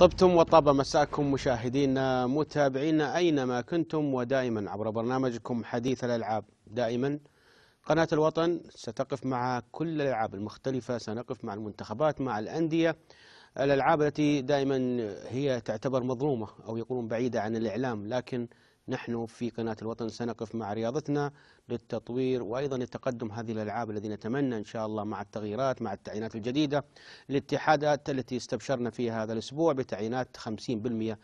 طبتم وطاب مساكم مشاهدينا متابعينا اينما كنتم ودائما عبر برنامجكم حديث الالعاب دائما قناه الوطن ستقف مع كل الالعاب المختلفه سنقف مع المنتخبات مع الانديه الالعاب التي دائما هي تعتبر مظلومه او يقولون بعيده عن الاعلام لكن نحن في قناة الوطن سنقف مع رياضتنا للتطوير وأيضا لتقدم هذه الألعاب الذي نتمنى إن شاء الله مع التغييرات مع التعيينات الجديدة الاتحادات التي استبشرنا فيها هذا الأسبوع بتعيينات 50% من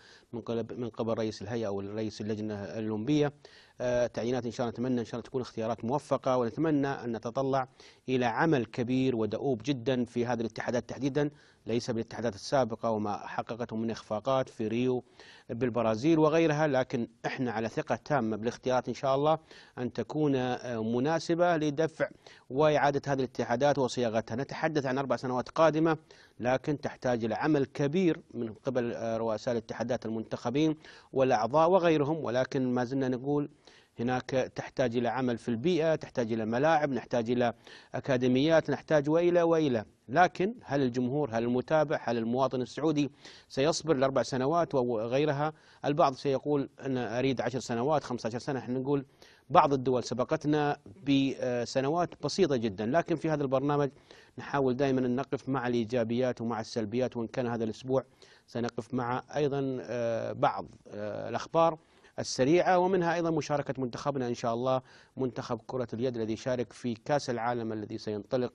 من قبل رئيس الهيئة أو رئيس اللجنة الأولمبية آه، تعيينات إن شاء الله نتمنى إن شاء الله تكون اختيارات موفقة ونتمنى أن نتطلع إلى عمل كبير ودؤوب جدا في هذه الاتحادات تحديدا ليس بالاتحادات السابقة وما حققته من إخفاقات في ريو بالبرازيل وغيرها لكن إحنا على ثقة تامة بالاختيارات إن شاء الله أن تكون آه، مناسبة لدفع وإعادة هذه الاتحادات وصياغتها نتحدث عن أربع سنوات قادمة لكن تحتاج إلى عمل كبير من قبل آه، رؤساء الاتحادات المنتخبين والأعضاء وغيرهم ولكن ما زلنا نقول هناك تحتاج إلى عمل في البيئة تحتاج إلى ملاعب نحتاج إلى أكاديميات نحتاج وإلى وإلى لكن هل الجمهور هل المتابع هل المواطن السعودي سيصبر لأربع سنوات وغيرها البعض سيقول أنا أريد عشر سنوات خمسة عشر سنة احنا نقول بعض الدول سبقتنا بسنوات بسيطة جدا لكن في هذا البرنامج نحاول دائما أن نقف مع الإيجابيات ومع السلبيات وإن كان هذا الأسبوع سنقف مع أيضا آه، بعض آه، الأخبار السريعة ومنها أيضا مشاركة منتخبنا إن شاء الله منتخب كرة اليد الذي يشارك في كأس العالم الذي سينطلق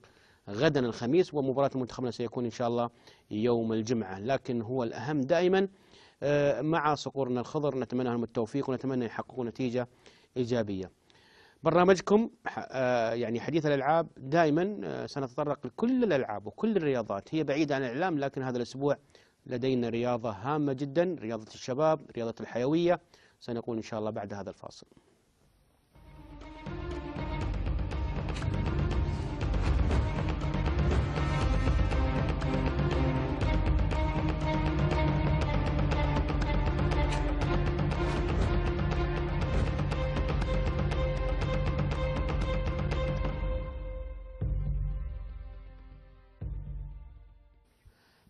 غدا الخميس ومباراة منتخبنا سيكون إن شاء الله يوم الجمعة لكن هو الأهم دائما آه، مع صقورنا الخضر نتمنى لهم التوفيق ونتمنى يحققوا نتيجة إيجابية برنامجكم آه، يعني حديث الألعاب دائما آه، سنتطرق لكل الألعاب وكل الرياضات هي بعيدة عن الإعلام لكن هذا الأسبوع لدينا رياضة هامة جدا رياضة الشباب رياضة الحيوية سنقول إن شاء الله بعد هذا الفاصل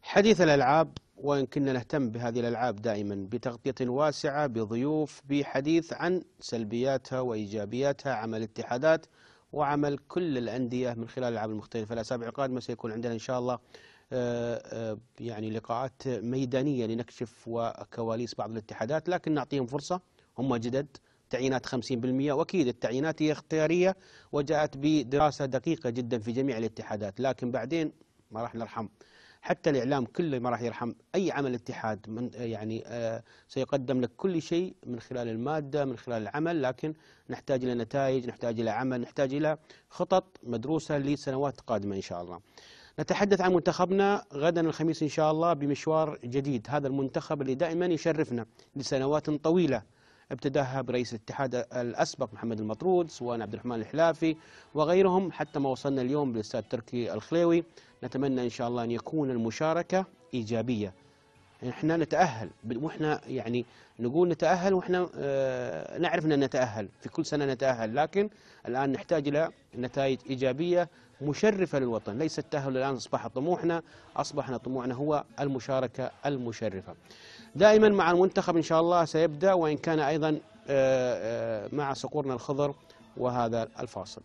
حديث الألعاب وإن كنا نهتم بهذه الألعاب دائما بتغطية واسعة بضيوف بحديث عن سلبياتها وإيجابياتها عمل اتحادات وعمل كل الأندية من خلال الألعاب المختلفة الأسابيع القادمة سيكون عندنا إن شاء الله آه، آه، يعني لقاءات ميدانية لنكشف وكواليس بعض الاتحادات لكن نعطيهم فرصة هم جدد تعيينات 50% واكيد التعيينات هي اختياريه وجاءت بدراسه دقيقه جدا في جميع الاتحادات لكن بعدين ما راح نرحم حتى الإعلام كله ما راح يرحم أي عمل اتحاد من يعني آه، سيقدم لك كل شيء من خلال المادة من خلال العمل لكن نحتاج إلى نتائج نحتاج إلى عمل نحتاج إلى خطط مدروسة لسنوات قادمة إن شاء الله نتحدث عن منتخبنا غدا الخميس إن شاء الله بمشوار جديد هذا المنتخب اللي دائما يشرفنا لسنوات طويلة ابتداها برئيس الاتحاد الأسبق محمد المطرود سواء عبد الرحمن الحلافي وغيرهم حتى ما وصلنا اليوم بالأستاذ تركي الخليوي نتمنى إن شاء الله أن يكون المشاركة إيجابية احنا نتأهل واحنا يعني نقول نتأهل واحنا آه، نعرف أن نتأهل في كل سنة نتأهل لكن الآن نحتاج إلى نتائج إيجابية مشرفة للوطن ليس التأهل الآن أصبح طموحنا أصبحنا طموحنا هو المشاركة المشرفة دائما مع المنتخب إن شاء الله سيبدأ وإن كان أيضا آه، آه، مع صقورنا الخضر وهذا الفاصل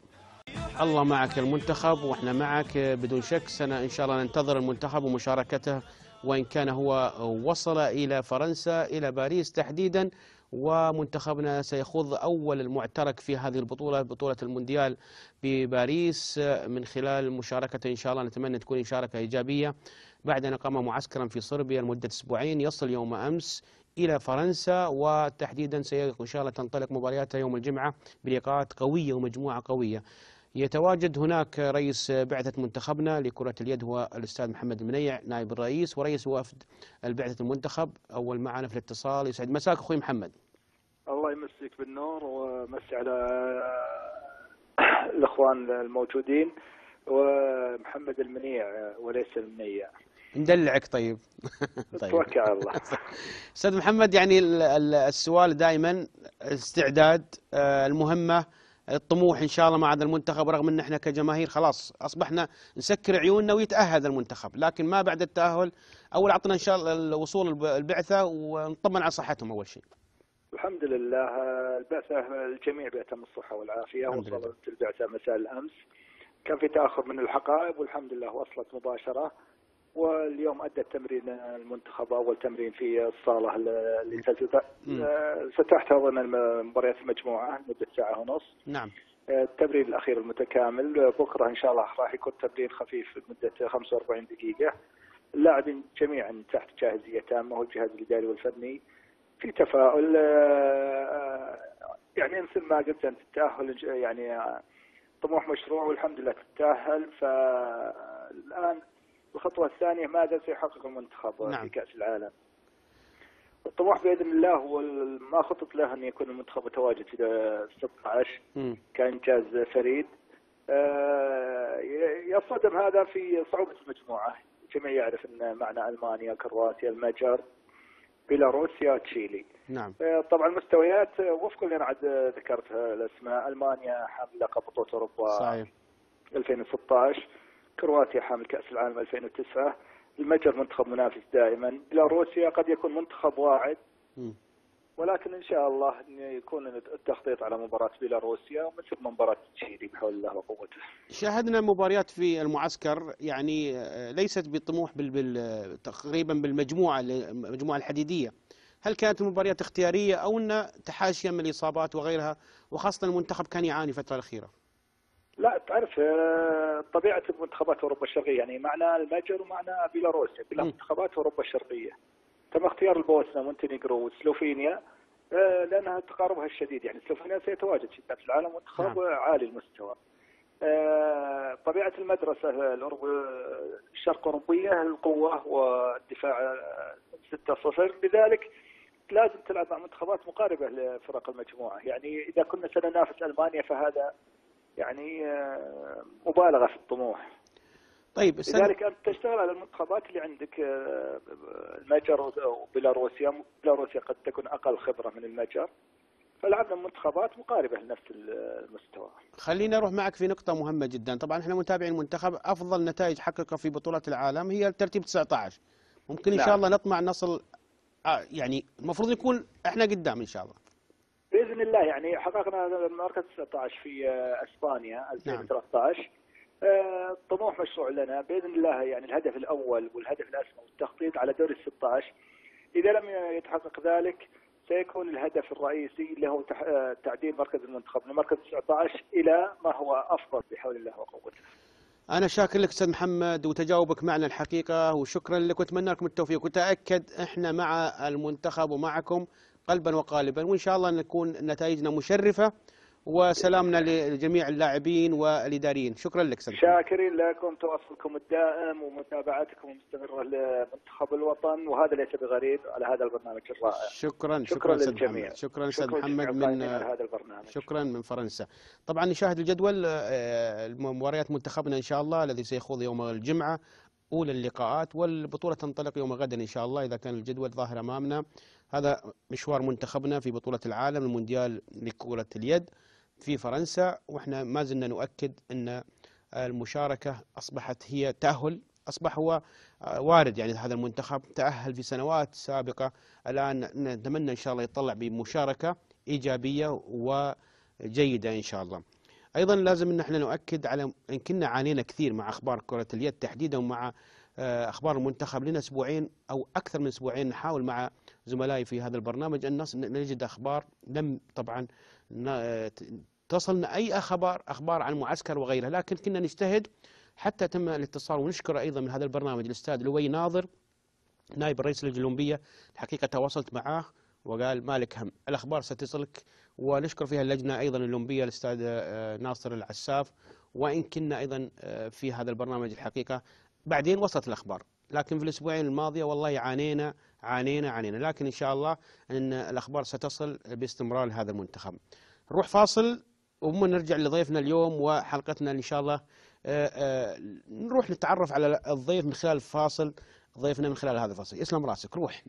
الله معك المنتخب واحنا معك بدون شك سنة إن شاء الله ننتظر المنتخب ومشاركته وإن كان هو وصل إلى فرنسا إلى باريس تحديدا ومنتخبنا سيخوض أول المعترك في هذه البطولة بطولة المونديال بباريس من خلال مشاركة إن شاء الله نتمنى تكون مشاركة إيجابية بعد أن أقام معسكرا في صربيا لمدة أسبوعين يصل يوم أمس إلى فرنسا وتحديدا سيكون إن شاء الله تنطلق مبارياته يوم الجمعة بلقاءات قوية ومجموعة قوية يتواجد هناك رئيس بعثة منتخبنا لكرة اليد هو الأستاذ محمد المنيع نائب الرئيس ورئيس وفد البعثة المنتخب أول معنا في الاتصال يسعد مساك أخوي محمد الله يمسيك بالنور ومسي على الأخوان الموجودين ومحمد المنيع وليس المنيع ندلعك طيب طيب توكل على الله استاذ محمد يعني السؤال دائما استعداد آه، المهمه الطموح ان شاء الله مع هذا المنتخب رغم ان احنا كجماهير خلاص اصبحنا نسكر عيوننا ويتاهل المنتخب لكن ما بعد التاهل اول اعطنا ان شاء الله الوصول البعثه ونطمن على صحتهم اول شيء. الحمد لله البعثه الجميع بيتم الصحه والعافيه وصلت البعثه مساء الامس كان في تاخر من الحقائب والحمد لله وصلت مباشره واليوم ادى التمرين المنتخب اول تمرين في الصاله اللي اظن آه، مباريات المجموعه مده ساعه ونص نعم آه، التمرين الاخير المتكامل بكره ان شاء الله راح يكون تمرين خفيف لمده 45 دقيقه اللاعبين جميعا تحت جاهزيه تامه والجهاز الاداري والفني في تفاؤل آه، يعني مثل ما قلت انت التاهل يعني طموح مشروع والحمد لله تتاهل فالان الخطوة الثانية ماذا سيحقق المنتخب نعم. في كأس العالم الطموح باذن الله هو ما خطط له ان يكون المنتخب متواجد في 16 كانجاز فريد آه، يصطدم هذا في صعوبه المجموعه الجميع يعرف ان معنا المانيا كرواتيا المجر بيلاروسيا تشيلي نعم آه، طبعا المستويات آه، وفق اللي انا عاد ذكرتها الاسماء المانيا حامل لقب بطوله اوروبا صحيح 2016 كرواتيا حامل كأس العالم 2009 المجر منتخب منافس دائما بيلاروسيا قد يكون منتخب واعد ولكن ان شاء الله يكون التخطيط على مباراه بيلاروسيا مثل مباراه تشيلي بحول الله وقوته. شاهدنا مباريات في المعسكر يعني آه، ليست بطموح بال... بال... تقريبا بالمجموعه المجموعه الحديديه. هل كانت المباريات اختياريه او ان تحاشيا من الاصابات وغيرها وخاصه المنتخب كان يعاني الفتره الاخيره؟ لا تعرف آه، طبيعه منتخبات اوروبا الشرقيه يعني معنا المجر ومعنا بيلاروسيا يعني كلها منتخبات اوروبا الشرقيه تم اختيار البوسنه مونتينيغرو وسلوفينيا آه، لانها تقاربها الشديد يعني سلوفينيا سيتواجد في كاس العالم منتخب نعم. عالي المستوى آه، طبيعه المدرسه الشرق اوروبيه القوه والدفاع 6-0 لذلك لازم تلعب مع منتخبات مقاربه لفرق المجموعه يعني اذا كنا سننافس المانيا فهذا يعني آه، مبالغة في الطموح طيب لذلك أنت تشتغل على المنتخبات اللي عندك آه، المجر وبيلاروسيا بيلاروسيا قد تكون أقل خبرة من المجر فلعبنا منتخبات مقاربة لنفس المستوى خلينا نروح معك في نقطة مهمة جدا طبعا احنا متابعين المنتخب أفضل نتائج حققها في بطولة العالم هي الترتيب 19 ممكن إن نعم. شاء الله نطمع نصل آه، يعني المفروض يكون احنا قدام إن شاء الله باذن الله يعني حققنا المركز 19 في آه، اسبانيا 2013 نعم. آه، طموح مشروع لنا باذن الله يعني الهدف الاول والهدف الاسمى والتخطيط على دوري ال 16 اذا لم يتحقق ذلك سيكون الهدف الرئيسي اللي آه، هو تعديل مركز المنتخب من مركز 19 الى ما هو افضل بحول الله وقوته. انا شاكر لك استاذ محمد وتجاوبك معنا الحقيقه وشكرا لك واتمنى لكم التوفيق وتاكد احنا مع المنتخب ومعكم قلبا وقالبا وإن شاء الله نكون نتائجنا مشرفة وسلامنا لجميع اللاعبين والإداريين شكرا لك سلطان شاكرين لكم تواصلكم الدائم ومتابعتكم المستمرة لمنتخب الوطن وهذا ليس بغريب على هذا البرنامج الرائع شكرا شكرا, شكرا محمد شكرا استاذ محمد من هذا البرنامج شكرا من فرنسا طبعا نشاهد الجدول آه، مباريات منتخبنا إن شاء الله الذي سيخوض يوم الجمعة أولى اللقاءات والبطولة تنطلق يوم غدا إن شاء الله إذا كان الجدول ظاهر أمامنا هذا مشوار منتخبنا في بطولة العالم المونديال لكرة اليد في فرنسا واحنا ما زلنا نؤكد ان المشاركة اصبحت هي تأهل اصبح هو آه، وارد يعني هذا المنتخب تأهل في سنوات سابقة الان نتمنى ان شاء الله يطلع بمشاركة ايجابية وجيدة ان شاء الله. ايضا لازم ان احنا نؤكد على ان كنا عانينا كثير مع اخبار كرة اليد تحديدا ومع آه، اخبار المنتخب لنا اسبوعين او اكثر من اسبوعين نحاول مع زملائي في هذا البرنامج أن نجد أخبار لم طبعا تصلنا أي أخبار أخبار عن معسكر وغيره لكن كنا نجتهد حتى تم الاتصال ونشكر أيضا من هذا البرنامج الأستاذ لوي ناظر نائب الرئيس للجلومبية الحقيقة تواصلت معاه وقال مالك هم الأخبار ستصلك ونشكر فيها اللجنة أيضا الاولمبيه الأستاذ آه، ناصر العساف وإن كنا أيضا آه، في هذا البرنامج الحقيقة بعدين وصلت الأخبار لكن في الأسبوعين الماضية والله عانينا عانينا عانينا لكن إن شاء الله أن الأخبار ستصل باستمرار لهذا المنتخب نروح فاصل وهم نرجع لضيفنا اليوم وحلقتنا إن شاء الله آه، آه، نروح نتعرف على الضيف من خلال فاصل ضيفنا من خلال هذا الفاصل اسلم راسك روح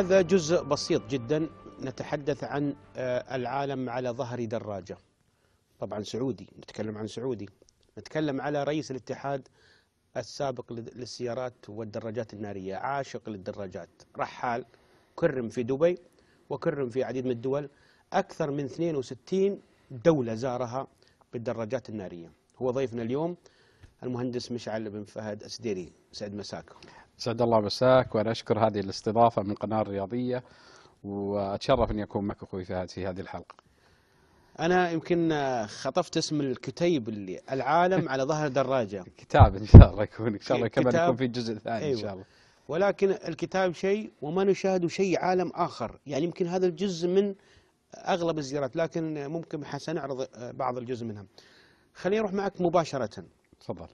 هذا جزء بسيط جدا نتحدث عن آه، العالم على ظهر دراجة طبعا سعودي نتكلم عن سعودي نتكلم على رئيس الاتحاد السابق للسيارات والدراجات النارية عاشق للدراجات رحال كرم في دبي وكرم في عديد من الدول أكثر من 62 دولة زارها بالدراجات النارية هو ضيفنا اليوم المهندس مشعل بن فهد السديري سعد مساك سعد الله مساك وانا اشكر هذه الاستضافه من قناه الرياضيه واتشرف اني اكون معك اخوي فهد في هذه الحلقه. انا يمكن خطفت اسم الكتيب اللي العالم على ظهر دراجه. كتاب ان شاء الله يكون ان شاء الله كمان يكون في جزء ثاني أيوة. ان شاء الله. ولكن الكتاب شيء وما نشاهده شيء عالم اخر، يعني يمكن هذا الجزء من اغلب الزيارات لكن ممكن سنعرض بعض الجزء منها. خليني اروح معك مباشره. تفضل.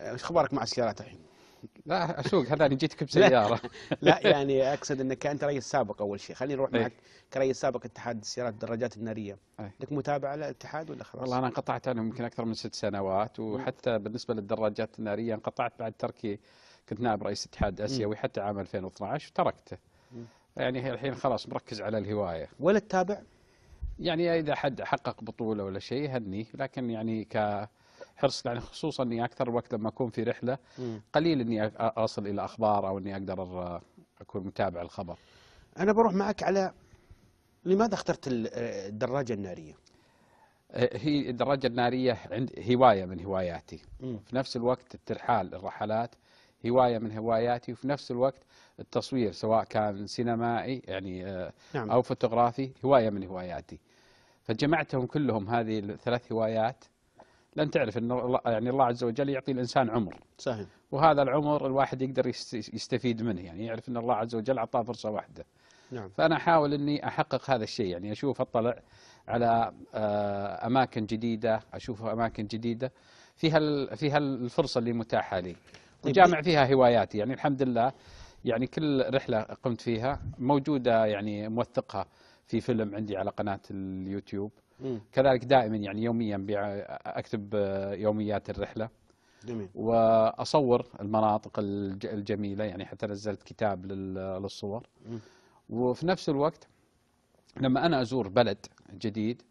ايش اخبارك مع السيارات الحين؟ لا اسوق هذا اللي جيتك بسياره لا يعني اقصد انك انت رئيس سابق اول شيء خليني نروح إيه. معك كرئيس سابق اتحاد السيارات الدراجات الناريه إيه. لك متابعه للاتحاد ولا خلاص؟ والله انا انقطعت عنه يمكن اكثر من ست سنوات وحتى بالنسبه للدراجات الناريه انقطعت بعد تركي كنت نائب رئيس اتحاد اسيوي حتى عام 2012 وتركته يعني الحين خلاص مركز على الهوايه ولا تتابع؟ يعني اذا حد حقق بطوله ولا شيء هني لكن يعني ك حرص يعني خصوصا اني اكثر وقت لما اكون في رحله قليل اني اصل الى اخبار او اني اقدر اكون متابع الخبر. انا بروح معك على لماذا اخترت الدراجه الناريه؟ هي الدراجه الناريه عند هوايه من هواياتي. في نفس الوقت الترحال الرحلات هوايه من هواياتي وفي نفس الوقت التصوير سواء كان سينمائي يعني نعم. او فوتوغرافي هوايه من هواياتي. فجمعتهم كلهم هذه الثلاث هوايات لأن تعرف أن يعني الله عز وجل يعطي الإنسان عمر صحيح وهذا العمر الواحد يقدر يستفيد منه يعني يعرف أن الله عز وجل أعطاه فرصة واحدة نعم. فأنا أحاول أني أحقق هذا الشيء يعني أشوف أطلع على آه، أماكن جديدة أشوف أماكن جديدة فيها فيها الفرصة اللي متاحة لي طيب. وجامع فيها هواياتي يعني الحمد لله يعني كل رحلة قمت فيها موجودة يعني موثقها في فيلم عندي على قناة اليوتيوب مم. كذلك دائما يعني يوميا اكتب آه، يوميات الرحله جميل. واصور المناطق الجميله يعني حتى نزلت كتاب للصور مم. وفي نفس الوقت لما انا ازور بلد جديد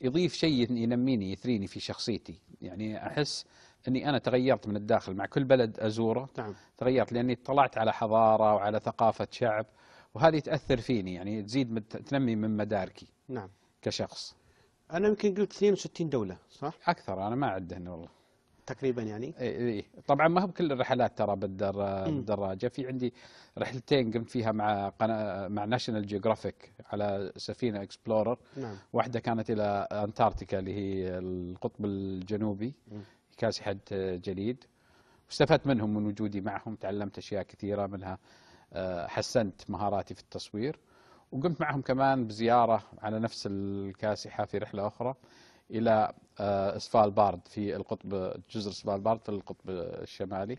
يضيف شيء ينميني يثريني في شخصيتي يعني احس اني انا تغيرت من الداخل مع كل بلد ازوره نعم. تغيرت لاني اطلعت على حضاره وعلى ثقافه شعب وهذه تاثر فيني يعني تزيد تنمي من مداركي نعم كشخص انا يمكن قلت 62 دوله صح؟ اكثر انا ما عدهن والله تقريبا يعني اي اي طبعا ما هو بكل الرحلات ترى بالدراجه في عندي رحلتين قمت فيها مع قناه مع ناشونال جيوغرافيك على سفينه اكسبلورر نعم. واحده كانت الى انتاركتيكا اللي هي القطب الجنوبي كاس حد جليد واستفدت منهم من وجودي معهم تعلمت اشياء كثيره منها آه، حسنت مهاراتي في التصوير وقمت معهم كمان بزيارة على نفس الكاسحة في رحلة أخرى إلى اسفالبارد آه، في القطب جزر اسفالبارد في القطب الشمالي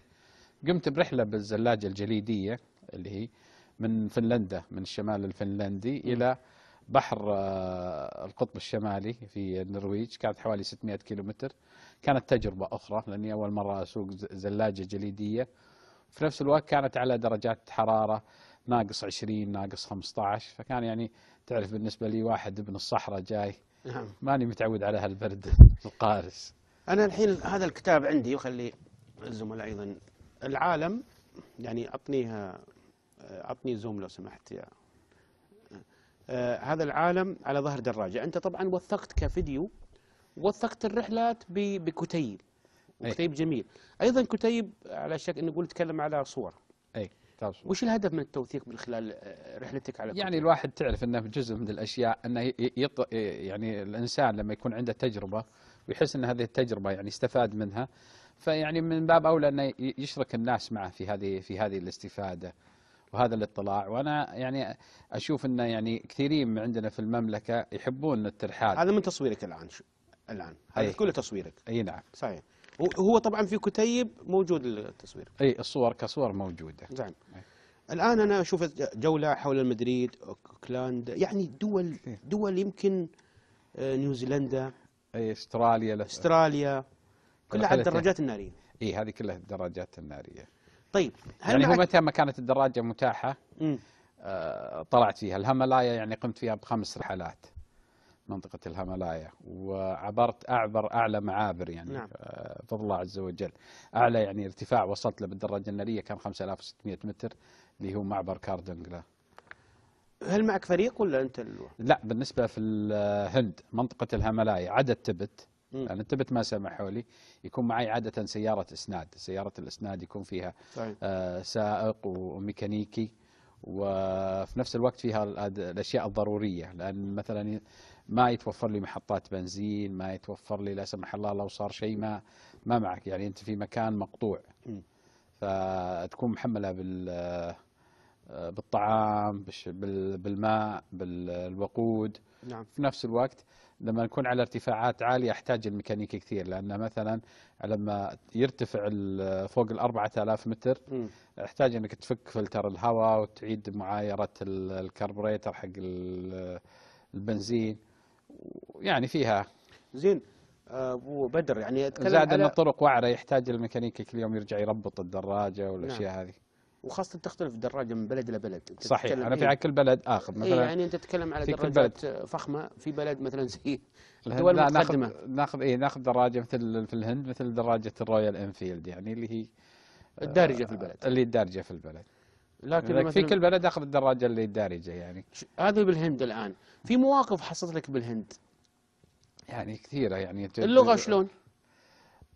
قمت برحلة بالزلاجة الجليدية اللي هي من فنلندا من الشمال الفنلندي إلى بحر آه، القطب الشمالي في النرويج كانت حوالي 600 كيلومتر كانت تجربة أخرى لأني أول مرة أسوق زلاجة جليدية في نفس الوقت كانت على درجات حرارة ناقص 20 ناقص 15 فكان يعني تعرف بالنسبة لي واحد ابن الصحراء جاي نعم. ماني متعود على هالبرد القارس أنا الحين هذا الكتاب عندي وخلي الزملاء أيضا العالم يعني أعطنيها أعطني زوم لو سمحت يا آه هذا العالم على ظهر دراجة أنت طبعا وثقت كفيديو وثقت الرحلات بكتيب وكتيب جميل أيضا كتيب على شك أنه قلت تكلم على صور أي وش الهدف من التوثيق من خلال آه، رحلتك على يعني الواحد تعرف انه جزء من الاشياء انه يط... يعني الانسان لما يكون عنده تجربه ويحس ان هذه التجربه يعني استفاد منها فيعني من باب اولى انه يشرك الناس معه في هذه في هذه الاستفاده وهذا الاطلاع وانا يعني اشوف انه يعني كثيرين عندنا في المملكه يحبون الترحال هذا من تصويرك الان شو. الان هذا إيه. كله تصويرك اي نعم صحيح هو طبعا في كتيب موجود التصوير اي الصور كصور موجوده نعم الان انا اشوف جوله حول المدريد اوكلاند يعني دول دول يمكن آه، نيوزيلندا اي استراليا استراليا كلها على الدراجات الناريه اي هذه كلها الدراجات الناريه طيب هل يعني هو متى ما كانت الدراجه متاحه آه طلعت فيها الهملايا يعني قمت فيها بخمس رحلات منطقة الهملايا وعبرت أعبر أعلى معابر يعني نعم. فضل آه، الله عز وجل أعلى يعني ارتفاع وصلت له بالدراجة النارية كان 5600 متر اللي هو معبر كاردنجلا هل معك فريق ولا أنت الو... لا بالنسبة في الهند آه، منطقة الهملايا عدا التبت لأن يعني التبت ما سمحوا لي يكون معي عادة سيارة إسناد سيارة الإسناد يكون فيها طيب. آه سائق وميكانيكي وفي نفس الوقت فيها الاشياء الضروريه لان مثلا ما يتوفر لي محطات بنزين ما يتوفر لي لا سمح الله لو صار شيء ما ما معك يعني انت في مكان مقطوع فتكون محمله بال آه، بالطعام بالماء بالوقود نعم. في نفس الوقت لما نكون على ارتفاعات عالية أحتاج الميكانيكي كثير لأن مثلا لما يرتفع آه، فوق ال 4000 متر م. احتاج أنك تفك فلتر الهواء وتعيد معايرة الكربوريتر حق آه، البنزين يعني فيها زين ابو بدر يعني اتكلم زاد ان الطرق وعره يحتاج الميكانيكي كل يوم يرجع يربط الدراجه والاشياء نعم. هذه وخاصه تختلف الدراجه من بلد الى بلد صحيح انا في إيه؟ كل بلد اخذ إيه، مثلا إيه يعني انت تتكلم على دراجات فخمه في بلد مثلا زي الدول لا ناخذ ناخذ اي ناخذ دراجه مثل في الهند مثل دراجه الرويال انفيلد يعني اللي هي الدارجه في البلد اللي الدارجه في البلد لكن في كل بلد اخذ الدراجه اللي الدارجه يعني هذه بالهند الان في مواقف حصلت لك بالهند يعني كثيرة يعني اللغة شلون؟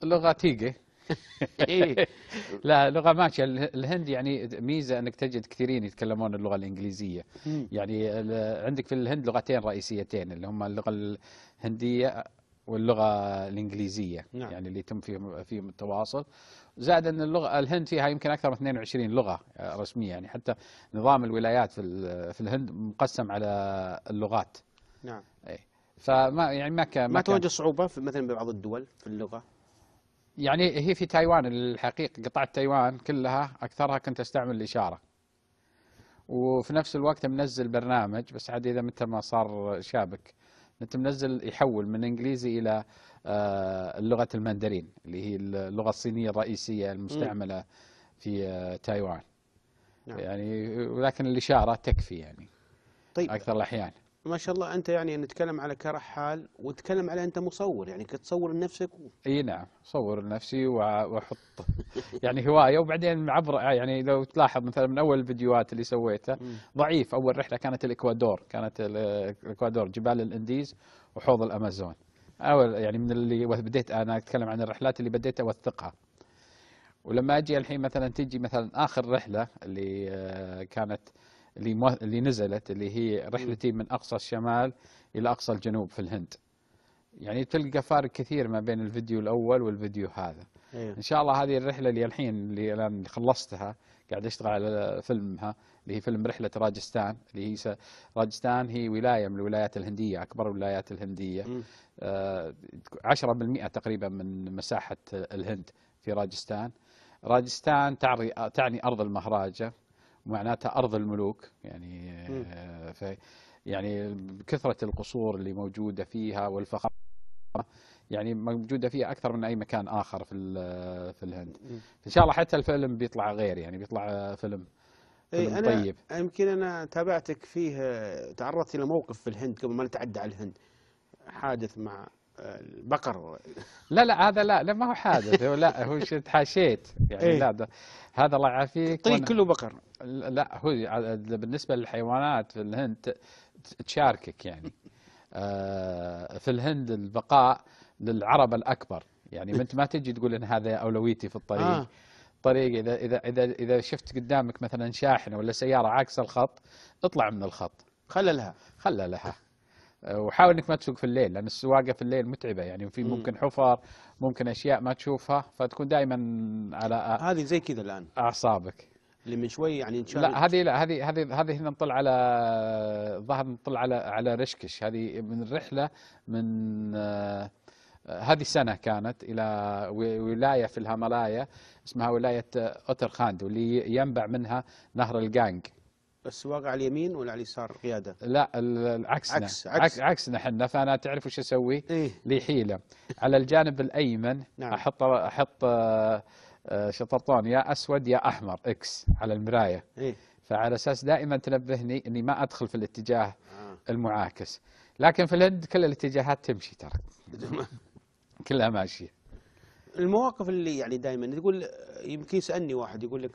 اللغة تيجي إيه. لا لغه ماشيه الهند يعني ميزه انك تجد كثيرين يتكلمون اللغه الانجليزيه يعني عندك في الهند لغتين رئيسيتين اللي هما اللغه الهنديه واللغه الانجليزيه نعم. يعني اللي يتم فيهم فيهم التواصل زائد ان اللغه الهند فيها يمكن اكثر من 22 لغه آه، رسميه يعني حتى نظام الولايات في في الهند مقسم على اللغات نعم اي فما يعني ما كان ما تواجه صعوبه في مثلا ببعض الدول في اللغه يعني هي في تايوان الحقيقه قطعة تايوان كلها اكثرها كنت استعمل الاشاره وفي نفس الوقت منزل برنامج بس عاد اذا متى ما صار شابك انت منزل يحول من انجليزي الى آه، لغه الماندرين اللي هي اللغه الصينيه الرئيسيه المستعمله في آه، تايوان نعم. يعني ولكن الاشاره تكفي يعني طيب اكثر الاحيان ما شاء الله انت يعني نتكلم على كرحال وتكلم على انت مصور يعني كتصور لنفسك و... اي نعم صور لنفسي واحط يعني هوايه وبعدين عبر يعني لو تلاحظ مثلا من اول الفيديوهات اللي سويتها ضعيف اول رحله كانت الاكوادور كانت الاكوادور جبال الانديز وحوض الامازون اول يعني من اللي بديت انا اتكلم عن الرحلات اللي بديت اوثقها ولما اجي الحين مثلا تجي مثلا اخر رحله اللي آه، كانت اللي, اللي نزلت اللي هي رحلتي من أقصى الشمال إلى أقصى الجنوب في الهند يعني تلقى فارق كثير ما بين الفيديو الأول والفيديو هذا أيوه. إن شاء الله هذه الرحلة اللي الحين اللي الآن خلصتها قاعد أشتغل على فيلمها اللي هي فيلم رحلة راجستان اللي هي س... راجستان هي ولاية من الولايات الهندية أكبر الولايات الهندية آه 10% تقريبا من مساحة الهند في راجستان راجستان تعني أرض المهراجة معناتها ارض الملوك يعني ف يعني كثره القصور اللي موجوده فيها والفخامه يعني موجوده فيها اكثر من اي مكان اخر في في الهند ان شاء الله حتى الفيلم بيطلع غير يعني بيطلع فيلم اي انا طيب. يمكن انا تابعتك فيه تعرضت الى موقف في الهند قبل ما نتعدى على الهند حادث مع البقر لا لا هذا لا لا ما هو حادث هو لا هو تحاشيت يعني إيه؟ لا هذا الله يعافيك طيب، الطريق كله بقر لا هو بالنسبه للحيوانات في الهند تشاركك يعني آه في الهند البقاء للعرب الاكبر يعني انت ما تجي تقول ان هذا اولويتي في الطريق آه. طريق اذا اذا اذا اذا شفت قدامك مثلا شاحنه ولا سياره عاكسه الخط اطلع من الخط خللها خللها لها وحاول انك ما تسوق في الليل لان السواقه في الليل متعبه يعني في ممكن حفر ممكن اشياء ما تشوفها فتكون دائما على هذه زي كذا الان اعصابك اللي من شوي يعني ان شاء لا هذه لا هذه هذه هذه نطل على ظهر نطل على على رشكش هذه من الرحله من آه، هذه سنة كانت إلى ولاية في الهملايا اسمها ولاية أوترخاند واللي ينبع منها نهر الجانج السواق على اليمين ولا على اليسار قياده؟ لا العكس عكس نعم. عكس عكسنا احنا فانا تعرف وش اسوي؟ إيه؟ لي حيله على الجانب الايمن نعم. احط احط آه، آه، شطرطون يا اسود يا احمر اكس على المرايه إيه؟ فعلى اساس دائما تنبهني اني ما ادخل في الاتجاه آه. المعاكس لكن في الهند كل الاتجاهات تمشي ترى كلها ماشيه المواقف اللي يعني دائما تقول يمكن يسالني واحد يقول لك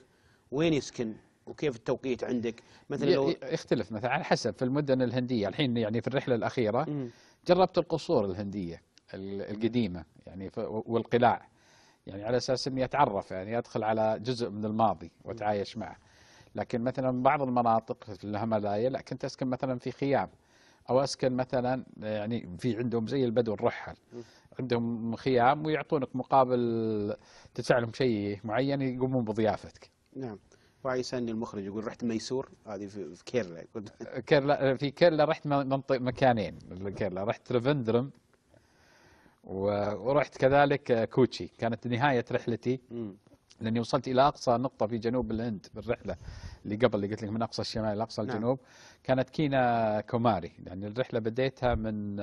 وين يسكن؟ وكيف التوقيت عندك مثلا لو يختلف مثلا على حسب في المدن الهنديه الحين يعني في الرحله الاخيره م. جربت القصور الهنديه القديمه يعني والقلاع يعني على اساس اني اتعرف يعني ادخل على جزء من الماضي واتعايش معه لكن مثلا بعض المناطق في الهملايا لا كنت اسكن مثلا في خيام او اسكن مثلا يعني في عندهم زي البدو الرحل عندهم خيام ويعطونك مقابل تدفع لهم شيء معين يقومون بضيافتك نعم يسالني المخرج يقول رحت ميسور هذه في كيرلا كيرلا في كيرلا رحت منطق مكانين كيرلا رحت ترفندرم ورحت كذلك كوتشي كانت نهاية رحلتي لاني وصلت الى اقصى نقطه في جنوب الهند بالرحله اللي قبل اللي قلت لك من اقصى الشمال لاقصى اقصى نعم. الجنوب كانت كينا كوماري يعني الرحله بديتها من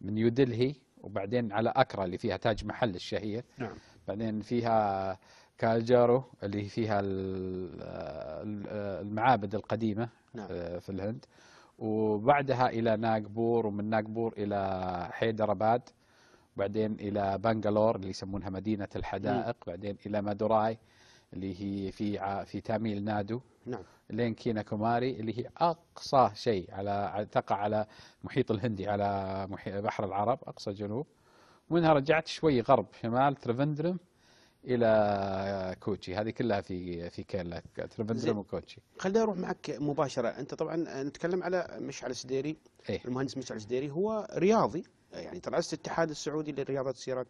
من يودلهي وبعدين على اكرا اللي فيها تاج محل الشهير نعم. بعدين فيها كالجارو اللي فيها المعابد القديمة نعم. آه، في الهند وبعدها إلى ناغبور ومن ناغبور إلى حيدرباد بعدين إلى بنغالور اللي يسمونها مدينة الحدائق م. بعدين إلى مادوراي اللي هي في في تاميل نادو نعم لين كيناكوماري اللي هي أقصى شيء على تقع على المحيط الهندي على بحر العرب أقصى جنوب ومنها رجعت شوي غرب شمال ترفندرم الى كوتشي هذه كلها في في كيرلا ترفندرم وكوتشي خليني اروح معك مباشره انت طبعا نتكلم على مشعل السديري إيه؟ المهندس مشعل السديري هو رياضي يعني ترأس الاتحاد السعودي لرياضه السيارات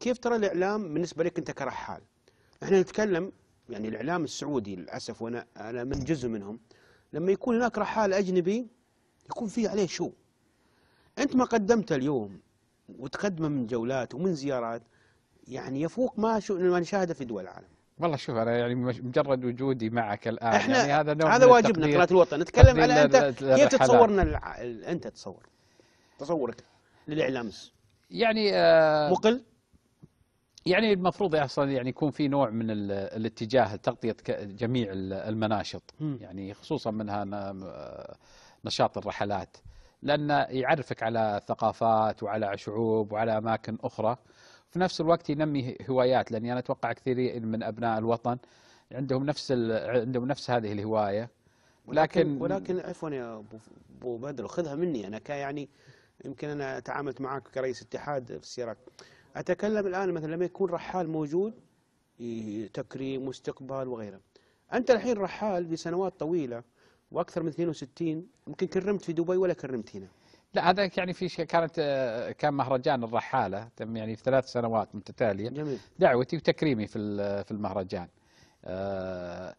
كيف ترى الاعلام بالنسبه لك انت كرحال احنا نتكلم يعني الاعلام السعودي للاسف وانا انا من جزء منهم لما يكون هناك رحال اجنبي يكون في عليه شو انت ما قدمته اليوم وتقدمه من جولات ومن زيارات يعني يفوق ما ما نشاهده في دول العالم والله شوف انا يعني مجرد وجودي معك الان احنا يعني هذا نوع هذا واجبنا قناه الوطن نتكلم على انت كيف تتصورنا انت تصور تصورك للاعلام يعني آه مقل يعني المفروض اصلا يعني يكون في نوع من الاتجاه لتغطيه جميع المناشط يعني خصوصا منها آه، نشاط الرحلات لانه يعرفك على ثقافات وعلى شعوب وعلى اماكن اخرى في نفس الوقت ينمي هوايات لاني انا اتوقع كثير من ابناء الوطن عندهم نفس عندهم نفس هذه الهوايه ولكن ولكن عفوا يا ابو بدر خذها مني انا يعني يمكن انا تعاملت معك كرئيس اتحاد في السيارات اتكلم الان مثلا لما يكون رحال موجود تكريم واستقبال وغيره انت الحين رحال لسنوات طويله واكثر من 62 يمكن كرمت في دبي ولا كرمت هنا لا هذا يعني في كانت آه، كان مهرجان الرحاله تم يعني في ثلاث سنوات متتاليه جميل. دعوتي وتكريمي في آه، في المهرجان آه،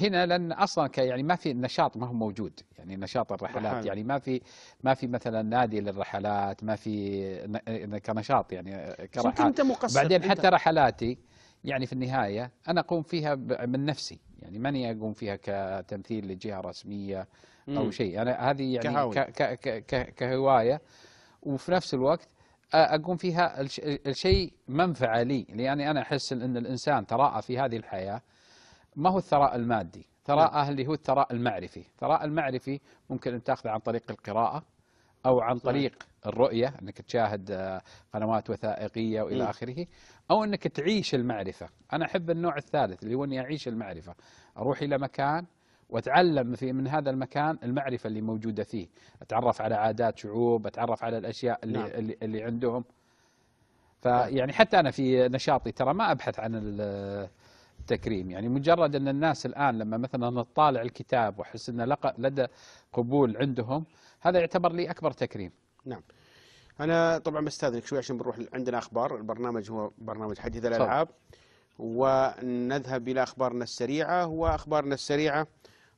هنا لان اصلا يعني ما في النشاط ما هو موجود يعني نشاط الرحلات يعني ما في ما في مثلا نادي للرحلات ما في كنشاط يعني كرحلات مقصر بعدين حتى رحلاتي يعني في النهايه انا اقوم فيها من نفسي يعني ماني اقوم فيها كتمثيل لجهه رسميه او شيء انا يعني هذه يعني كهوية. ك ك ك كهوايه وفي نفس الوقت اقوم فيها الشيء منفعه لي لاني انا احس ان الانسان ثراء في هذه الحياه ما هو الثراء المادي ثراء اللي هو الثراء المعرفي الثراء المعرفي ممكن ان تاخذه عن طريق القراءه او عن طريق الرؤيه انك تشاهد قنوات وثائقيه والى اخره او انك تعيش المعرفه انا احب النوع الثالث اللي هو اني اعيش المعرفه اروح الى مكان واتعلم في من هذا المكان المعرفه اللي موجوده فيه، اتعرف على عادات شعوب، اتعرف على الاشياء اللي نعم. اللي, اللي عندهم. فيعني نعم. حتى انا في نشاطي ترى ما ابحث عن التكريم، يعني مجرد ان الناس الان لما مثلا نطالع الكتاب واحس انه لقى لدى قبول عندهم، هذا يعتبر لي اكبر تكريم. نعم. انا طبعا بستاذنك شوي عشان بنروح عندنا اخبار، البرنامج هو برنامج حديث الالعاب. صح. ونذهب الى اخبارنا السريعه واخبارنا السريعه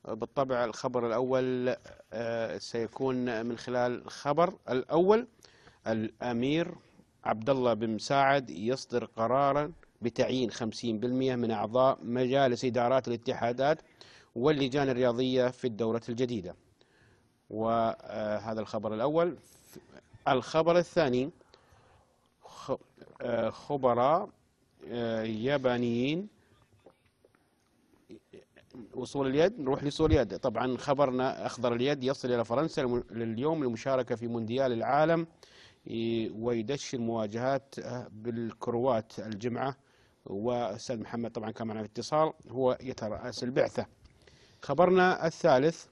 بالطبع الخبر الأول آه، سيكون من خلال الخبر الأول الأمير عبد الله بن مساعد يصدر قرارا بتعيين 50% من أعضاء مجالس إدارات الاتحادات واللجان الرياضية في الدورة الجديدة وهذا الخبر الأول الخبر الثاني آه، خبراء آه، يابانيين وصول اليد نروح لصول اليد طبعا خبرنا أخضر اليد يصل إلى فرنسا لليوم للمشاركة في مونديال العالم ويدش المواجهات بالكروات الجمعة وأستاذ محمد طبعا كان معنا في اتصال هو يترأس البعثة خبرنا الثالث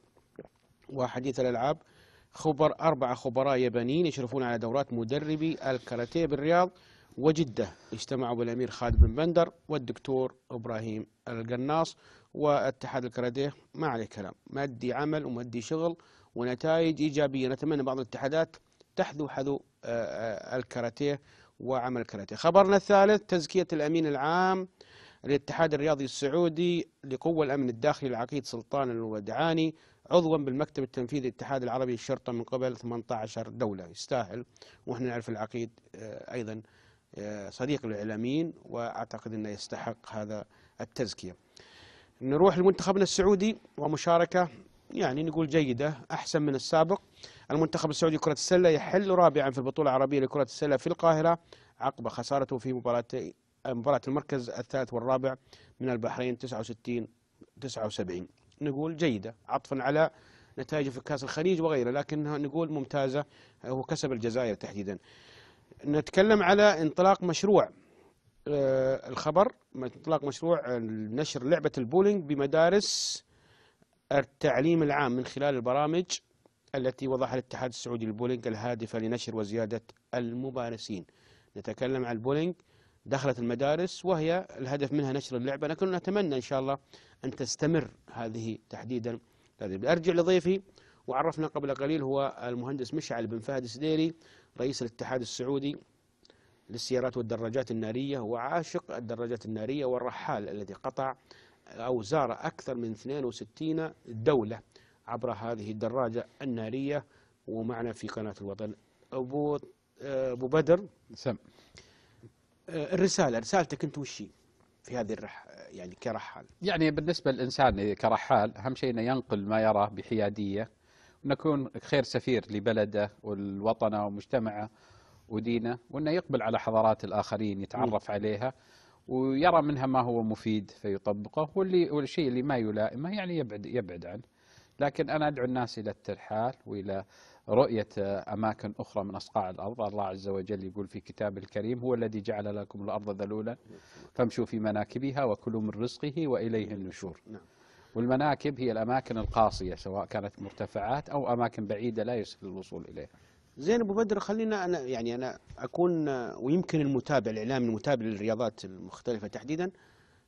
وحديث الألعاب خبر أربعة خبراء يابانيين يشرفون على دورات مدربي الكاراتيه بالرياض وجدة اجتمعوا بالأمير خالد بن بندر والدكتور إبراهيم القناص واتحاد الكراديه ما عليه كلام مادي عمل ومادي شغل ونتائج إيجابية نتمنى بعض الاتحادات تحذو حذو آه، آه، الكاراتيه وعمل الكاراتيه خبرنا الثالث تزكية الأمين العام للاتحاد الرياضي السعودي لقوة الأمن الداخلي العقيد سلطان الودعاني عضوا بالمكتب التنفيذي الاتحاد العربي للشرطة من قبل 18 دولة يستاهل وإحنا نعرف العقيد آه، أيضا آه، صديق الإعلاميين وأعتقد أنه يستحق هذا التزكية نروح لمنتخبنا السعودي ومشاركة يعني نقول جيدة أحسن من السابق المنتخب السعودي لكرة السلة يحل رابعا في البطولة العربية لكرة السلة في القاهرة عقب خسارته في مباراة مباراة المركز الثالث والرابع من البحرين 69 79 نقول جيدة عطفا على نتائجه في كأس الخليج وغيره لكنها نقول ممتازة هو كسب الجزائر تحديدا نتكلم على انطلاق مشروع آه، الخبر انطلاق مشروع آه، نشر لعبة البولينج بمدارس التعليم العام من خلال البرامج التي وضعها الاتحاد السعودي للبولينج الهادفة لنشر وزيادة الممارسين نتكلم عن البولينج دخلت المدارس وهي الهدف منها نشر اللعبة لكن نتمنى إن شاء الله أن تستمر هذه تحديدا أرجع لضيفي وعرفنا قبل قليل هو المهندس مشعل بن فهد السديري رئيس الاتحاد السعودي للسيارات والدراجات النارية وعاشق الدراجات النارية والرحال الذي قطع أو زار أكثر من 62 دولة عبر هذه الدراجة النارية ومعنا في قناة الوطن أبو آه، أبو بدر سم آه، الرسالة رسالتك أنت وشي في هذه الرح يعني كرحال يعني بالنسبة للإنسان كرحال أهم شيء أنه ينقل ما يراه بحيادية نكون خير سفير لبلده والوطنه ومجتمعه ودينه وانه يقبل على حضارات الاخرين يتعرف م. عليها ويرى منها ما هو مفيد فيطبقه واللي والشيء اللي ما يلائمه يعني يبعد يبعد عنه. لكن انا ادعو الناس الى الترحال والى رؤيه اماكن اخرى من اصقاع الارض، الله عز وجل يقول في كتابه الكريم هو الذي جعل لكم الارض ذلولا نعم. فامشوا في مناكبها وكلوا من رزقه واليه النشور. نعم. والمناكب هي الأماكن القاصية سواء كانت مرتفعات أو أماكن بعيدة لا يسهل الوصول إليها زين ابو بدر خلينا انا يعني انا اكون ويمكن المتابع الاعلامي المتابع للرياضات المختلفه تحديدا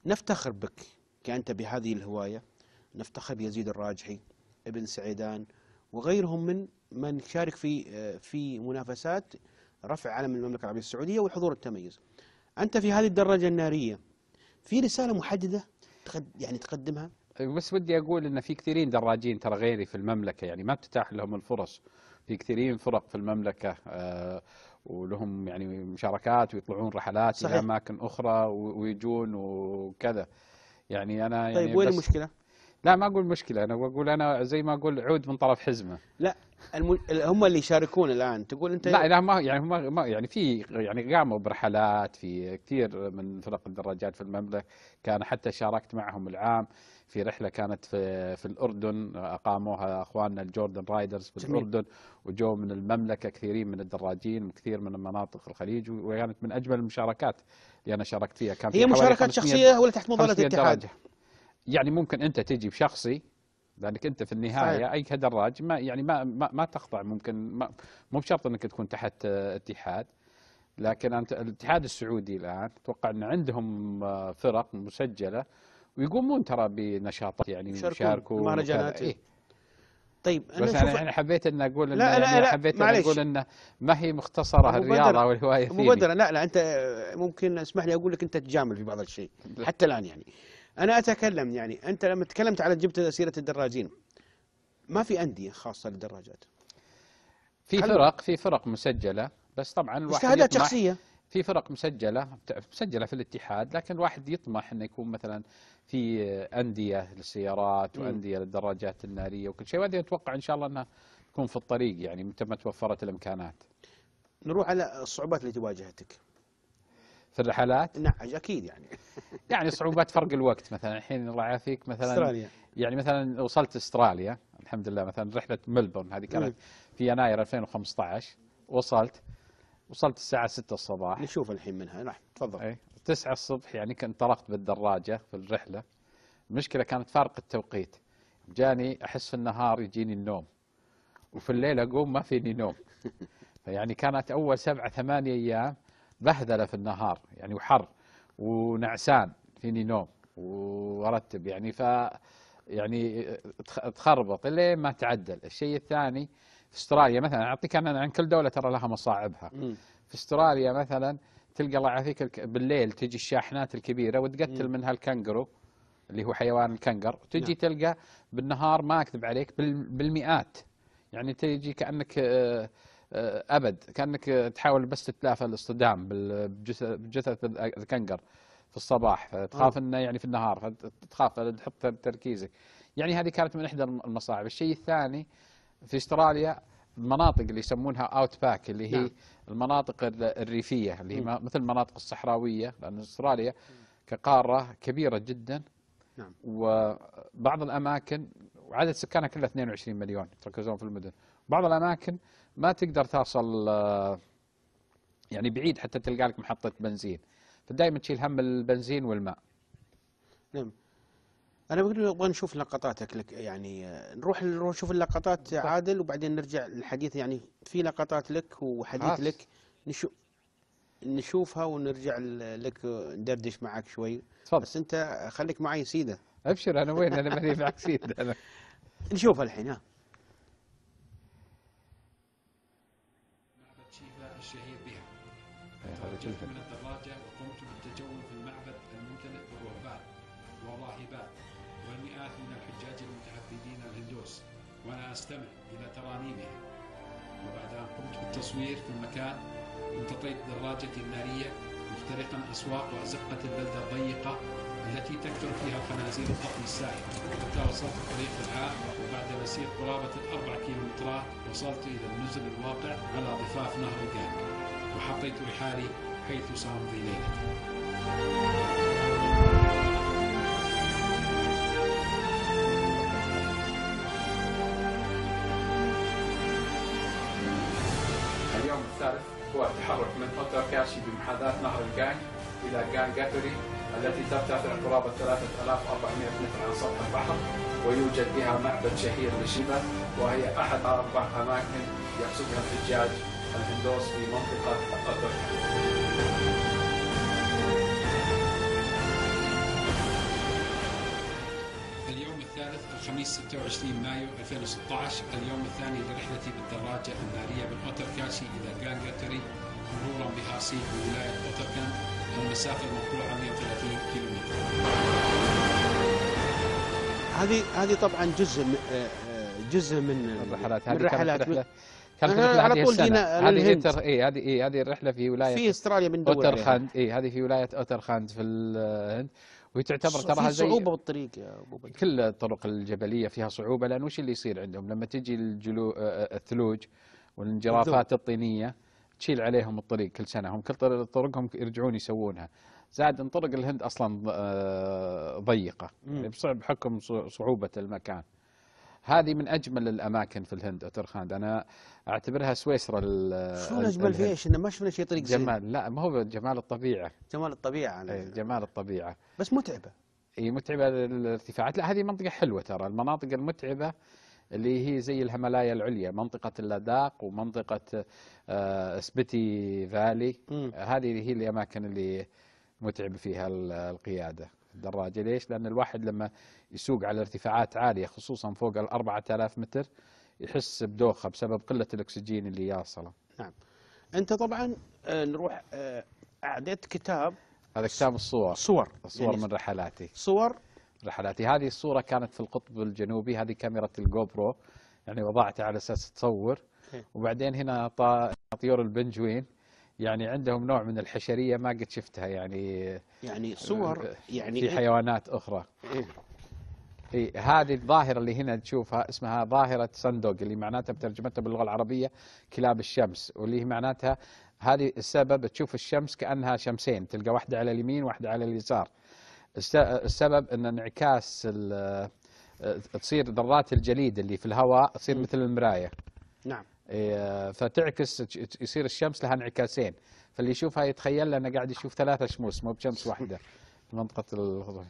نفتخر بك كانت بهذه الهوايه نفتخر بيزيد الراجحي ابن سعيدان وغيرهم من من شارك في في منافسات رفع علم المملكه العربيه السعوديه والحضور التميز. انت في هذه الدراجه الناريه في رساله محدده يعني تقدمها؟ طيب، بس ودي اقول ان في كثيرين دراجين ترى غيري في المملكه يعني ما بتتاح لهم الفرص في كثيرين فرق في المملكه آه ولهم يعني مشاركات ويطلعون رحلات صحيح. الى اماكن اخرى ويجون وكذا يعني انا يعني طيب وين المشكله؟ لا ما اقول مشكله انا بقول انا زي ما اقول عود من طرف حزمه لا الم... هم اللي يشاركون الان تقول انت لا لا ما يعني هم ما يعني في يعني قاموا برحلات في كثير من فرق الدراجات في المملكه كان حتى شاركت معهم العام في رحله كانت في في الاردن اقاموها اخواننا الجوردن رايدرز في جميل. الاردن وجو من المملكه كثيرين من الدراجين وكثير كثير من مناطق الخليج وكانت من اجمل المشاركات اللي انا شاركت فيها كان هي في مشاركات شخصيه ولا تحت مظله الاتحاد؟ يعني ممكن انت تجي بشخصي لانك انت في النهايه صحيح. اي كدراج ما يعني ما ما, ما تخضع ممكن ما مو بشرط انك تكون تحت اتحاد لكن انت الاتحاد السعودي الان اتوقع ان عندهم آه، فرق مسجله ويقومون ترى بنشاطات يعني يشاركوا مهرجانات إيه؟ طيب أنا بس انا حبيت ان اقول لا لا يعني لا, حبيت ان اقول ان ما هي مختصره الرياضه والهوايه فيني لا لا انت ممكن اسمح لي اقول لك انت تجامل في بعض الشيء حتى الان يعني انا اتكلم يعني انت لما تكلمت على جبت سيره الدراجين ما في انديه خاصه للدراجات في فرق في فرق مسجله بس طبعا الواحد شهادات شخصيه في فرق مسجلة مسجلة في الاتحاد لكن الواحد يطمح أنه يكون مثلا في أندية للسيارات وأندية للدراجات النارية وكل شيء وهذه أتوقع إن شاء الله أنها تكون في الطريق يعني متى ما توفرت الإمكانات نروح على الصعوبات اللي واجهتك في الرحلات؟ نعم اكيد يعني يعني صعوبات فرق الوقت مثلا الحين الله يعافيك مثلا استراليا يعني مثلا وصلت استراليا الحمد لله مثلا رحله ملبورن هذه كانت في يناير 2015 وصلت وصلت الساعة 6 الصباح نشوف الحين منها نعم تفضل اي 9 الصبح يعني كنت انطلقت بالدراجة في الرحلة المشكلة كانت فارق التوقيت جاني أحس في النهار يجيني النوم وفي الليل أقوم ما فيني نوم فيعني كانت أول سبعة ثمانية أيام بهذلة في النهار يعني وحر ونعسان فيني نوم وارتب يعني ف يعني تخربط لين ما تعدل الشيء الثاني في استراليا مثلا اعطيك انا عن كل دوله ترى لها مصاعبها في استراليا مثلا تلقى الله يعافيك بالليل تجي الشاحنات الكبيره وتقتل منها الكنغرو اللي هو حيوان الكنغر تجي نعم. تلقى بالنهار ما اكذب عليك بالمئات يعني تجي كانك آه، آه، ابد كانك تحاول بس تتلافى الاصطدام بجثث الكنغر في الصباح فتخاف آه. انه يعني في النهار تخاف تحط تركيزك يعني هذه كانت من احدى المصاعب الشيء الثاني في استراليا المناطق اللي يسمونها اوت باك اللي هي نعم. المناطق الريفيه اللي هي مثل المناطق الصحراويه لان استراليا كقاره كبيره جدا نعم. وبعض الاماكن وعدد سكانها كلها 22 مليون يتركزون في المدن بعض الاماكن ما تقدر توصل آه، يعني بعيد حتى تلقى لك محطه بنزين فدائما تشيل هم البنزين والماء نعم انا ابغى نشوف لقطاتك لك يعني نروح نروح نشوف اللقطات طيب. عادل وبعدين نرجع للحديث يعني في لقطات لك وحديث عارف. لك نشوف نشوفها ونرجع لك ندردش معك شوي تفضل بس انت خليك معي سيده ابشر انا وين انا ماني معك سيده انا نشوفها الحين ها معبد شيفا الشهير بها ترجلت من الدراجه وقمت بالتجول في المعبد الممتلئ بالرهبان والراهبات وأنا أستمع إلى ترانيمها وبعد أن قمت بالتصوير في المكان امتطيت دراجتي النارية مخترقا أسواق وأزقة البلدة الضيقة التي تكثر فيها الخنازير الضخم السائق حتى وصلت الطريق العام وبعد مسير قرابة الاربع كيلومترات وصلت إلى النزل الواقع على ضفاف نهر الجان وحطيت رحالي حيث سأمضي ليلتي هو التحرك من اوتاكاشي بمحاذاة نهر الجانج إلى جان جاتوري التي ترتفع قرابة 3400 متر عن سطح البحر ويوجد بها معبد شهير لشيبا وهي أحد أربع أماكن يحسبها الحجاج الهندوس في منطقة اوتاكاشي الخميس 26 مايو 2016 اليوم الثاني لرحلتي بالدراجة النارية بالأوتركاشي إلى جانجاتري مرورا بهاسي بولاية أوتركان المسافة المقطوعة 130 كيلومتر هذه هذه طبعا جزء آه، آه، جزء من الرحلات هذه الرحلات نقول على طول جينا هذه إتر اي هذه إيه هذه الرحلة في ولاية في استراليا من دول يعني. أوترخاند اي هذه في ولاية أوترخاند في الهند وتعتبر تراها زي صعوبه بالطريق يا ابو بكر كل الطرق الجبليه فيها صعوبه لان وش اللي يصير عندهم لما تجي الجلو الثلوج والانجرافات الطينيه تشيل عليهم الطريق كل سنه هم كل طرقهم يرجعون يسوونها زاد ان طرق الهند اصلا آه، ضيقه يعني بصعب حكم صعوبه المكان هذه من اجمل الاماكن في الهند اترخاند انا اعتبرها سويسرا شو اجمل فيها ايش ما شفنا شيء طريق جمال لا ما هو جمال الطبيعه جمال الطبيعه أنا إيه، جمال الطبيعه بس متعبه اي متعبه الارتفاعات لا هذه منطقه حلوه ترى المناطق المتعبه اللي هي زي الهملايا العليا منطقة اللداق ومنطقة آه، سبتي فالي هذه هي الأماكن اللي متعب فيها القيادة الدراجة ليش؟ لأن الواحد لما يسوق على ارتفاعات عالية خصوصا فوق ال 4000 متر يحس بدوخة بسبب قلة الأكسجين اللي يصله نعم أنت طبعا آه، نروح آه، أعددت كتاب هذا كتاب الصور صور صور يعني من رحلاتي صور رحلاتي هذه الصورة كانت في القطب الجنوبي هذه كاميرا الجو برو يعني وضعتها على أساس تصور وبعدين هنا طيور البنجوين يعني عندهم نوع من الحشريه ما قد شفتها يعني يعني صور آه، يعني في إيه؟ حيوانات اخرى إيه؟ إيه هذه الظاهرة اللي هنا تشوفها اسمها ظاهرة صندوق اللي معناتها بترجمتها باللغة العربية كلاب الشمس واللي هي معناتها هذه السبب تشوف الشمس كأنها شمسين تلقى واحدة على اليمين واحدة على اليسار السبب أن انعكاس آه، تصير ذرات الجليد اللي في الهواء تصير مثل المراية نعم إيه، فتعكس يصير الشمس لها انعكاسين فاللي يشوفها يتخيل لانه قاعد يشوف ثلاثة شموس مو بشمس واحده منطقه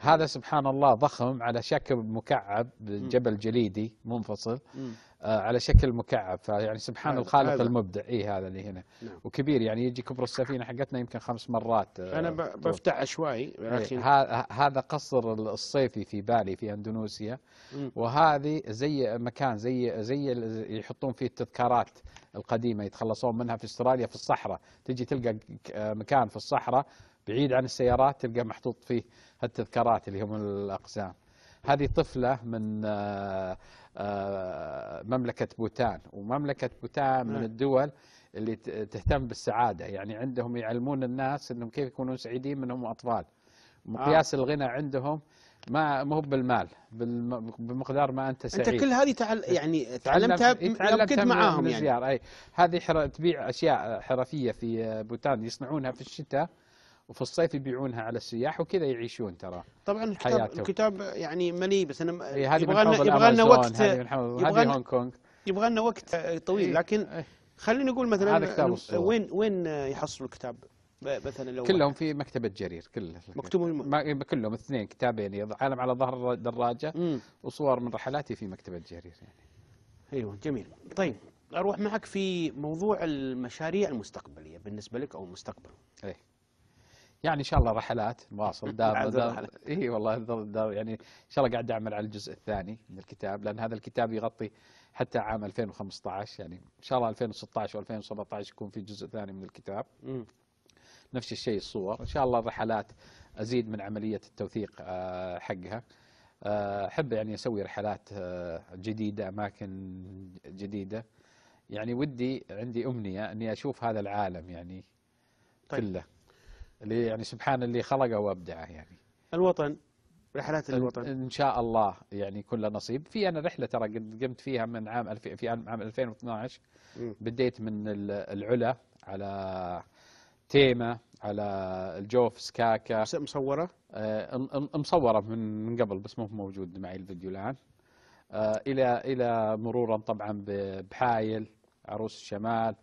هذا سبحان الله ضخم على شكل مكعب جبل جليدي منفصل آه، على شكل مكعب فيعني سبحان الخالق المبدع اي هذا اللي هنا نعم. وكبير يعني يجي كبر السفينه حقتنا يمكن خمس مرات آه، انا بفتح عشوائي إيه، هذا قصر الصيفي في بالي في اندونيسيا وهذه زي مكان زي زي يحطون فيه التذكارات القديمه يتخلصون منها في استراليا في الصحراء تجي تلقى آه، مكان في الصحراء بعيد عن السيارات تلقى محطوط فيه التذكارات اللي هم الاقزام هذه طفله من آه آه، مملكة بوتان ومملكة بوتان من نعم. الدول اللي تهتم بالسعادة يعني عندهم يعلمون الناس أنهم كيف يكونون سعيدين منهم أطفال مقياس آه. الغنى عندهم ما مو بالمال بمقدار ما انت سعيد انت كل هذه تعل يعني تعلمتها إيه، تعلمت كنت معاهم يعني أي. هذه حر... تبيع اشياء حرفيه في بوتان يصنعونها في الشتاء وفي الصيف يبيعونها على السياح وكذا يعيشون ترى طبعا الكتاب الكتاب يعني مليء بس انا يبغى لنا يبغى لنا وقت يبغى هونغ كونغ يبغى لنا وقت طويل لكن خلينا نقول مثلا هذا كتاب وين وين يحصلوا الكتاب مثلا لو كلهم في مكتبه جرير كله مكتوب كلهم اثنين كتابين عالم على ظهر الدراجه وصور من رحلاتي في مكتبه جرير يعني ايوه جميل طيب اروح معك في موضوع المشاريع المستقبليه بالنسبه لك او المستقبل ايه يعني ان شاء الله رحلات نواصل دار, دار اي والله دا يعني ان شاء الله قاعد اعمل على الجزء الثاني من الكتاب لان هذا الكتاب يغطي حتى عام 2015 يعني ان شاء الله 2016 و2017 يكون في جزء ثاني من الكتاب نفس الشيء الصور ان شاء الله الرحلات ازيد من عمليه التوثيق آه، حقها آه، احب يعني اسوي رحلات آه، جديده اماكن جديده يعني ودي عندي امنيه اني اشوف هذا العالم يعني طيب. كله اللي يعني سبحان اللي خلقه وابدعه يعني الوطن رحلات الوطن ان شاء الله يعني يكون له نصيب في انا رحله ترى قمت فيها من عام الف... في عام 2012 بديت من العلا على تيمه على الجوف سكاكا مصوره آه مصوره من من قبل بس مو موجود معي الفيديو الان آه الى الى مرورا طبعا بحايل عروس الشمال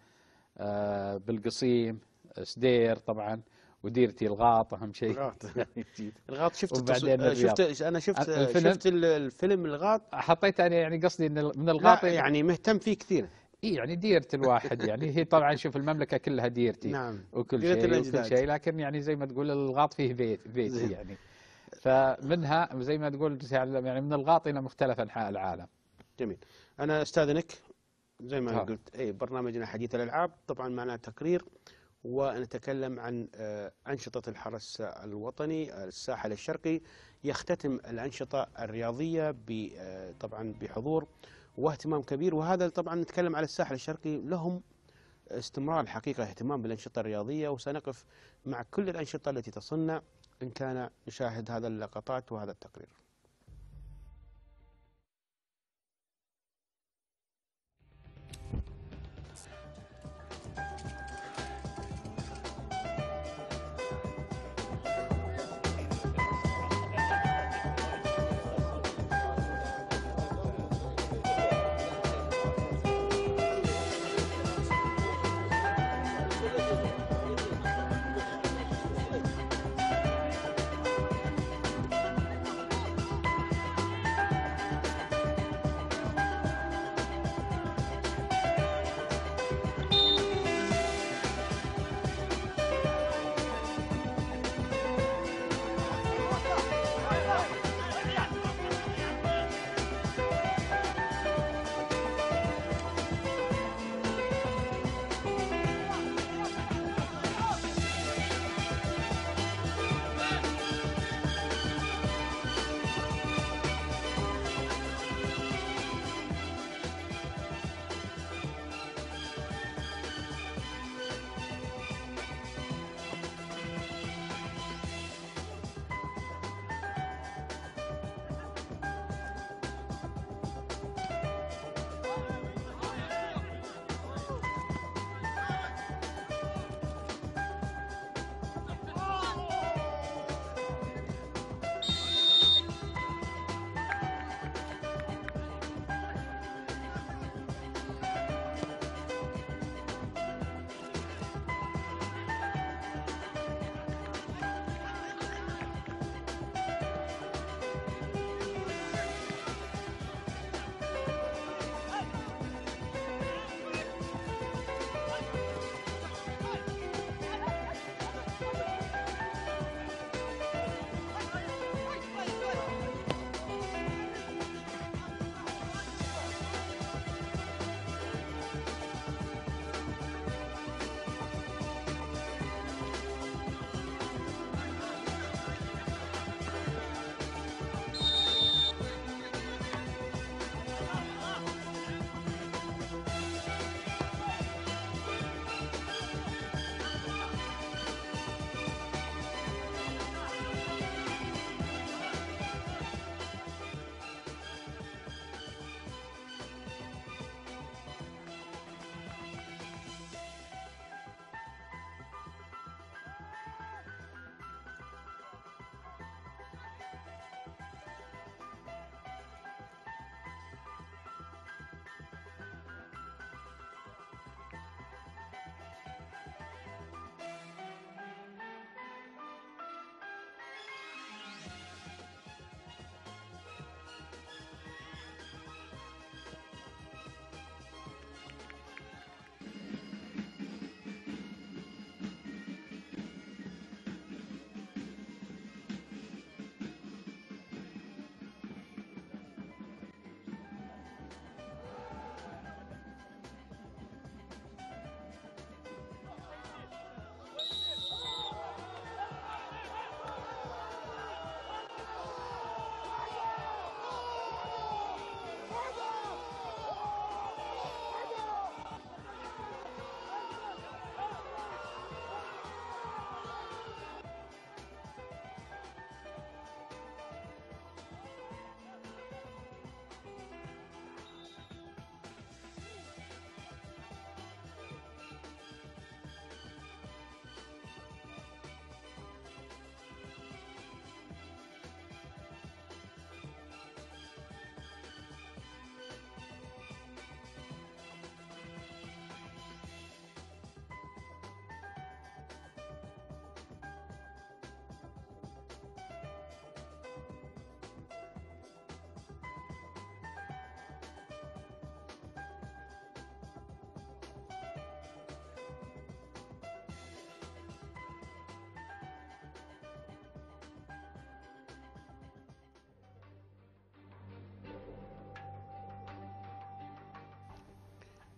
آه بالقصيم سدير طبعا وديرتي الغاط اهم شيء الغاط الغاط شفت وبعدين شفت انا شفت الفيلم أه، شفت الفيلم الغاط حطيت انا يعني قصدي من الغاط يعني مهتم فيه كثير اي يعني ديرت الواحد يعني هي طبعا شوف المملكه كلها ديرتي نعم وكل شيء وكل شيء لكن يعني زي ما تقول الغاط فيه بيت بيتي يعني فمنها زي ما تقول يعني-, يعني من الغاط الى مختلف انحاء العالم جميل انا استاذنك زي ما آه. قلت اي برنامجنا حديث الالعاب طبعا معنا تقرير ونتكلم عن آه، أنشطة الحرس الوطني الساحل الشرقي يختتم الأنشطة الرياضية آه، طبعا بحضور واهتمام كبير وهذا طبعا نتكلم على الساحل الشرقي لهم استمرار الحقيقة اهتمام بالأنشطة الرياضية وسنقف مع كل الأنشطة التي تصنع إن كان نشاهد هذا اللقطات وهذا التقرير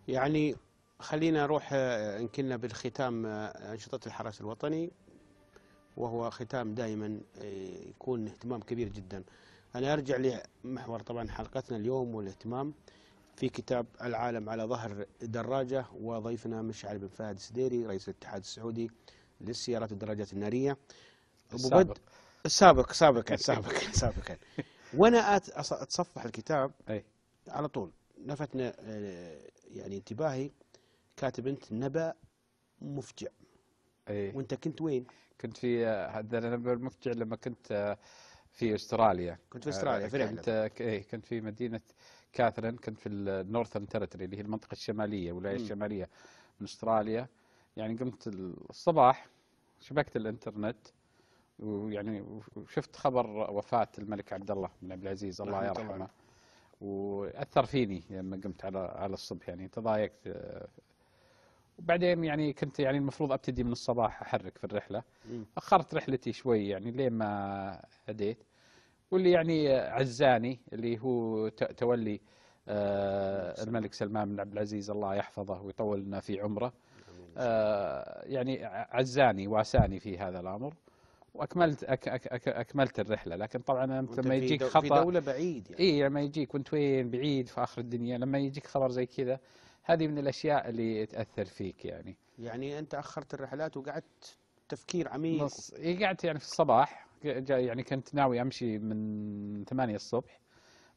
يعني خلينا نروح آه، إن كنا بالختام آه، أنشطة الحرس الوطني وهو ختام دائما آه، يكون اهتمام كبير جدا أنا أرجع لمحور طبعا حلقتنا اليوم والاهتمام في كتاب العالم على ظهر دراجة وضيفنا مشعل بن فهد السديري رئيس الاتحاد السعودي للسيارات والدراجات النارية السابق السابق سابقا سابقا سابقا وأنا أتصفح الكتاب أي. على طول لفتنا يعني انتباهي كاتب انت نبأ مفجع أيه. وانت كنت وين؟ كنت في هذا النبأ المفجع لما كنت آه، في استراليا كنت في استراليا آه، في كنت آه، ايه كنت في مدينه كاثرين كنت في النورثرن تيريتوري اللي هي المنطقه الشماليه الولايه الشماليه من استراليا يعني قمت الصباح شبكت الانترنت ويعني وشفت خبر وفاه الملك عبد الله بن عبد العزيز الله يرحمه واثر فيني لما قمت على على الصبح يعني تضايقت آه، وبعدين يعني كنت يعني المفروض ابتدي من الصباح احرك في الرحله اخرت رحلتي شوي يعني لين ما هديت واللي يعني عزاني اللي هو تولي آه، الملك سلمان بن عبد العزيز الله يحفظه ويطول لنا في عمره آه، يعني عزاني واساني في هذا الامر واكملت أك أك أك أكملت الرحله لكن طبعا انت لما يجيك خطا في دوله بعيد يعني اي لما يجيك وانت وين بعيد في اخر الدنيا لما يجيك خبر زي كذا هذه من الاشياء اللي تاثر فيك يعني يعني انت اخرت الرحلات وقعدت تفكير عميق نص قعدت يعني في الصباح يعني كنت ناوي امشي من 8 الصبح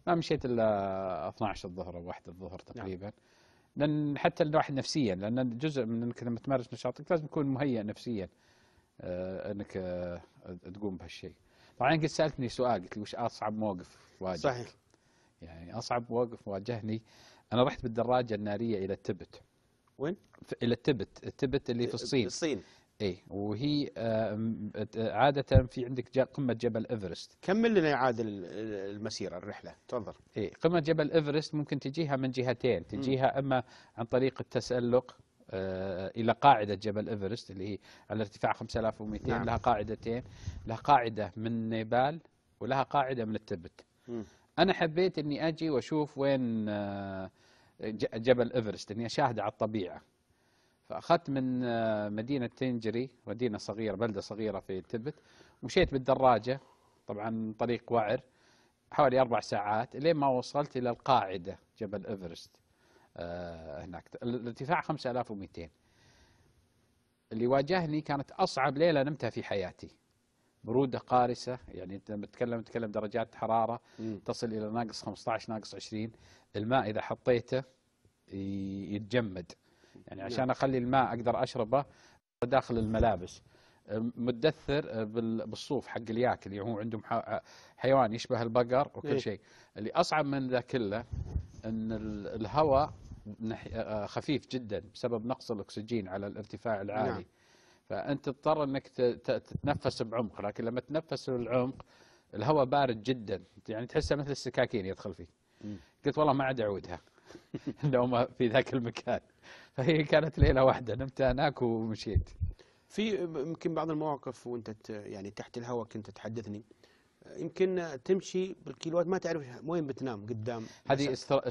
ما مشيت الا 12 الظهر او 1 الظهر نعم. تقريبا نعم. لان حتى الواحد نفسيا لان جزء من انك لما تمارس نشاطك لازم تكون مهيئ نفسيا آه، انك آه، تقوم بهالشيء طبعا قد سالتني سؤال قلت لي وش اصعب موقف واجهك صحيح يعني اصعب موقف واجهني انا رحت بالدراجه الناريه الى التبت وين؟ الى التبت، التبت اللي في إيه، الصين الصين اي وهي عادة في عندك قمة جبل ايفرست كمل لنا عاد المسيرة الرحلة تفضل اي قمة جبل ايفرست ممكن تجيها من جهتين تجيها م. اما عن طريق التسلق آه، الى قاعده جبل ايفرست اللي هي على ارتفاع 5200 نعم. لها قاعدتين لها قاعده من نيبال ولها قاعده من التبت م. انا حبيت اني اجي واشوف وين آه، جبل ايفرست اني اشاهد على الطبيعه فاخذت من آه، مدينه تنجري مدينه صغيره بلده صغيره في التبت ومشيت بالدراجه طبعا طريق وعر حوالي اربع ساعات لين ما وصلت الى القاعده جبل ايفرست آه، هناك الارتفاع 5200 اللي واجهني كانت اصعب ليله نمتها في حياتي بروده قارسه يعني انت بتكلم تكلم درجات حراره م. تصل الى ناقص 15 ناقص 20 الماء اذا حطيته يتجمد يعني نعم. عشان اخلي الماء اقدر اشربه داخل الملابس مدثر بالصوف حق الياك اللي يعني هو عندهم حيوان يشبه البقر وكل إيه. شيء اللي اصعب من ذا كله ان الهواء آه، آه، خفيف جدا بسبب نقص الأكسجين على الارتفاع نعم. العالي نعم. فأنت تضطر أنك تتنفس بعمق لكن لما تنفس بالعمق الهواء بارد جدا يعني تحسه مثل السكاكين يدخل فيك قلت والله ما عاد أعودها النوم في ذاك المكان فهي كانت ليلة واحدة نمت هناك ومشيت في يمكن بعض المواقف وانت يعني تحت الهواء كنت تحدثني يمكن تمشي بالكيلوات ما تعرف وين بتنام قدام هذه استر...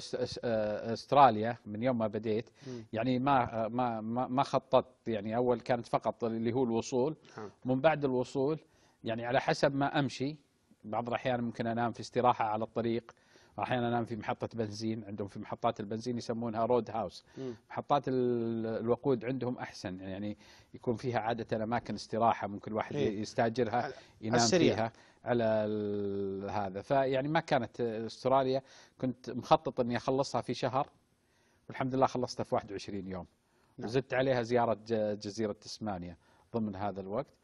آه، استراليا من يوم ما بديت يعني ما ما ما خططت يعني اول كانت فقط اللي هو الوصول ها. نعم. من بعد الوصول يعني على حسب ما امشي بعض الاحيان ممكن انام في استراحه على الطريق احيانا انام في محطه بنزين عندهم في محطات البنزين يسمونها رود هاوس محطات الوقود عندهم احسن يعني يكون فيها عاده اماكن استراحه ممكن الواحد إيه؟ يستاجرها ينام السريع. فيها على هذا فيعني ما كانت استراليا كنت مخطط اني اخلصها في شهر والحمد لله خلصتها في 21 يوم نعم. وزدت عليها زياره جزيره تسمانيا ضمن هذا الوقت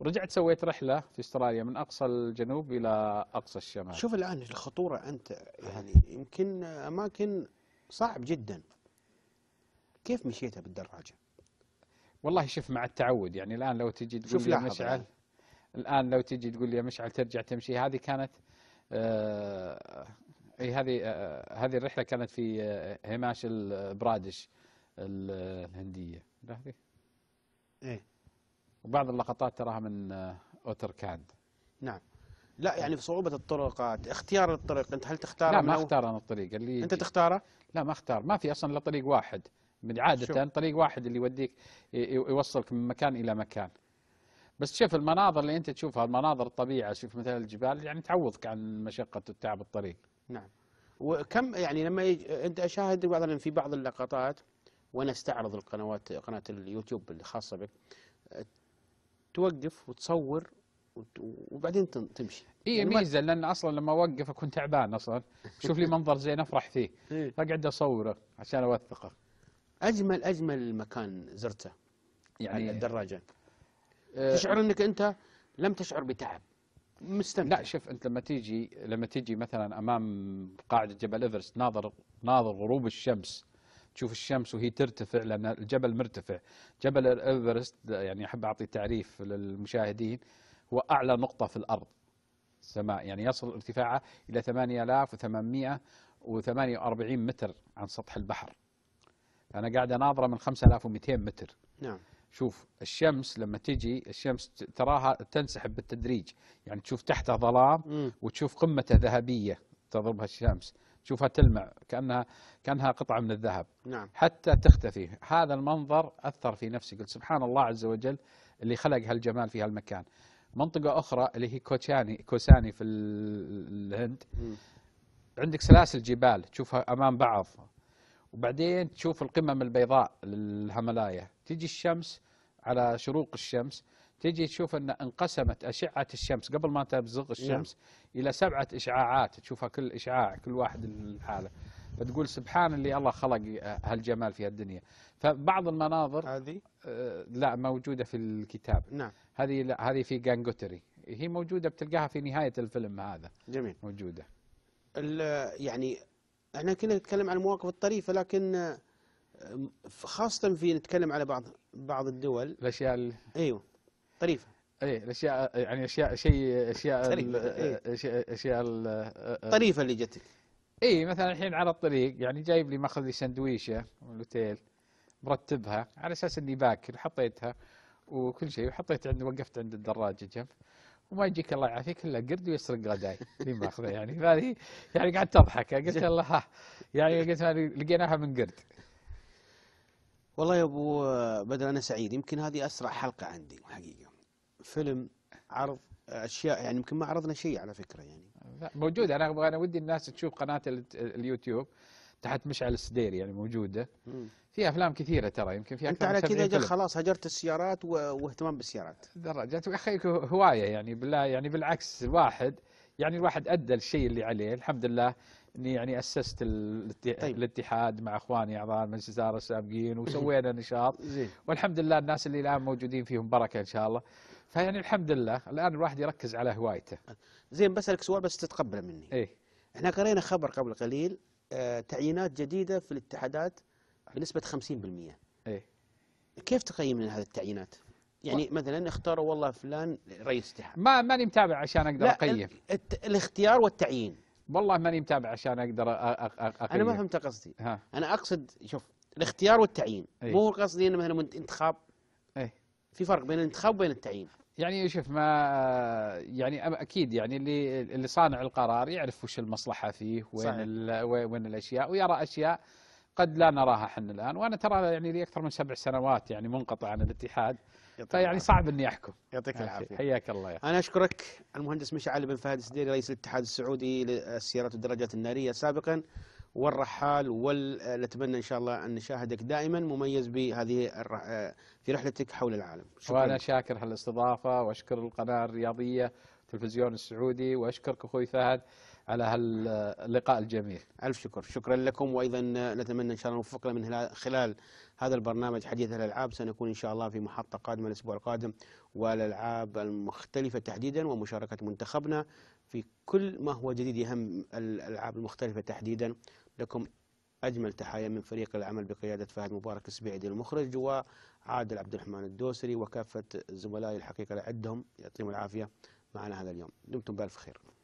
ورجعت سويت رحله في استراليا من اقصى الجنوب الى اقصى الشمال شوف الان الخطوره انت يعني يمكن اماكن صعب جدا كيف مشيتها بالدراجه والله شوف مع التعود يعني الان لو تجي تقول شوف لي مشعل يعني. الان لو تجي تقول لي يا مشعل ترجع تمشي هذه كانت آه، اي هذه آه، آه، هذه الرحله كانت في هماش البرادش الهنديه هذه ايه وبعض اللقطات تراها من اوتركاند نعم لا يعني في صعوبة الطرقات اختيار الطريق انت هل تختار لا ما اختار انا الطريق اللي انت تختاره لا ما اختار ما في اصلا الا طريق واحد عادة شو. طريق واحد اللي يوديك يوصلك من مكان الى مكان بس شوف المناظر اللي انت تشوفها المناظر الطبيعه شوف مثلا الجبال يعني تعوضك عن مشقه التعب الطريق نعم وكم يعني لما يج... انت اشاهد مثلا في بعض اللقطات وانا استعرض القنوات قناه اليوتيوب الخاصه بك توقف وتصور وبعدين تمشي اي يعني ميزه لان اصلا لما اوقف اكون تعبان اصلا شوف لي منظر زين افرح فيه فاقعد إيه. اصوره عشان اوثقه اجمل اجمل مكان زرته يعني الدراجه آه، تشعر انك انت لم تشعر بتعب مستمتع لا شوف انت لما تيجي لما تيجي مثلا امام قاعده جبل ايفرست ناظر ناظر غروب الشمس تشوف الشمس وهي ترتفع لان الجبل مرتفع جبل ايفرست يعني احب اعطي تعريف للمشاهدين هو اعلى نقطه في الارض السماء يعني يصل ارتفاعه الى 8848 متر عن سطح البحر فانا قاعد اناظره من 5200 متر نعم شوف الشمس لما تجي الشمس تراها تنسحب بالتدريج يعني تشوف تحتها ظلام مم. وتشوف قمته ذهبية تضربها الشمس تشوفها تلمع كأنها كأنها قطعة من الذهب نعم. حتى تختفي هذا المنظر أثر في نفسي قلت سبحان الله عز وجل اللي خلق هالجمال في هالمكان منطقة أخرى اللي هي كوتشاني كوساني في الهند مم. عندك سلاسل جبال تشوفها أمام بعض وبعدين تشوف القمم البيضاء للهملايا تجي الشمس على شروق الشمس تجي تشوف ان انقسمت اشعه الشمس قبل ما تبزغ الشمس نعم. الى سبعه اشعاعات تشوفها كل اشعاع كل واحد لحاله فتقول سبحان اللي الله خلق هالجمال في هالدنيا فبعض المناظر هذه آه لا موجوده في الكتاب نعم هذه لا هذه في جانجوتري هي موجوده بتلقاها في نهايه الفيلم هذا جميل موجوده يعني احنا كنا نتكلم عن المواقف الطريفة لكن آه، خاصة في نتكلم على بعض بعض الدول الأشياء أيوه طريفة ايه الاشياء يعني اشياء شيء اشياء آه، إيه. اشياء, آه، طريفه اللي جتك اي مثلا الحين على الطريق يعني جايب لي ماخذ لي سندويشه من الاوتيل مرتبها على اساس اني باكل حطيتها وكل شيء وحطيت عند وقفت عند الدراجه جنب وما يجيك الله يعافيك الا قرد ويسرق غداي اللي ماخذه يعني فهذه يعني قعدت اضحك قلت الله ها يعني قلت لقيناها من قرد والله يا ابو بدر انا سعيد يمكن هذه اسرع حلقه عندي حقيقه فيلم عرض اشياء يعني يمكن ما عرضنا شيء على فكره يعني موجود انا ابغى انا ودي الناس تشوف قناه اليوتيوب تحت مشعل السديري يعني موجوده مم. في افلام كثيره ترى يمكن في انت على كذا خلاص هجرت السيارات واهتمام بالسيارات دراجات يا اخي هوايه يعني بالله يعني بالعكس الواحد يعني الواحد ادى الشيء اللي عليه الحمد لله اني يعني اسست طيب. الاتحاد مع اخواني اعضاء مجلس الاداره السابقين وسوينا نشاط والحمد لله الناس اللي الان موجودين فيهم بركه ان شاء الله فيعني الحمد لله الان الواحد يركز على هوايته زين بسالك سؤال بس تتقبله مني ايه احنا قرينا خبر قبل قليل آه تعيينات جديده في الاتحادات بنسبه 50% ايه كيف تقيم هذه التعيينات؟ يعني و... مثلا اختاروا والله فلان رئيس اتحاد ما ماني متابع عشان اقدر لا اقيم الت... الاختيار والتعيين والله ماني متابع عشان اقدر اقيم انا ما فهمت قصدي ها. انا اقصد شوف الاختيار والتعيين ايه؟ مو قصدي انه مثلا انتخاب ايه في فرق بين الانتخاب وبين التعيين يعني شوف ما يعني اكيد يعني اللي اللي صانع القرار يعرف وش المصلحه فيه وين وين الاشياء ويرى اشياء قد لا نراها احنا الان وانا ترى يعني لي اكثر من سبع سنوات يعني منقطع عن الاتحاد فيعني صعب اني احكم يعطيك العافيه حياك الله يا انا اشكرك المهندس مشعل بن فهد السديري رئيس الاتحاد السعودي للسيارات والدراجات الناريه سابقا والرحال ونتمنى آه، ان شاء الله ان نشاهدك دائما مميز بهذه آه، في رحلتك حول العالم شكرا وانا شاكر هالاستضافه واشكر القناه الرياضيه التلفزيون السعودي واشكرك اخوي فهد على هاللقاء الجميل ألف شكر شكرا لكم وأيضا نتمنى إن شاء الله نوفقنا من خلال هذا البرنامج حديث الألعاب سنكون إن شاء الله في محطة قادمة الأسبوع القادم والألعاب المختلفة تحديدا ومشاركة منتخبنا في كل ما هو جديد يهم الألعاب المختلفة تحديدا لكم أجمل تحايا من فريق العمل بقيادة فهد مبارك السبيعدي المخرج وعادل عبد الرحمن الدوسري وكافة زملائي الحقيقة لعدهم يعطيهم العافية معنا هذا اليوم دمتم بألف خير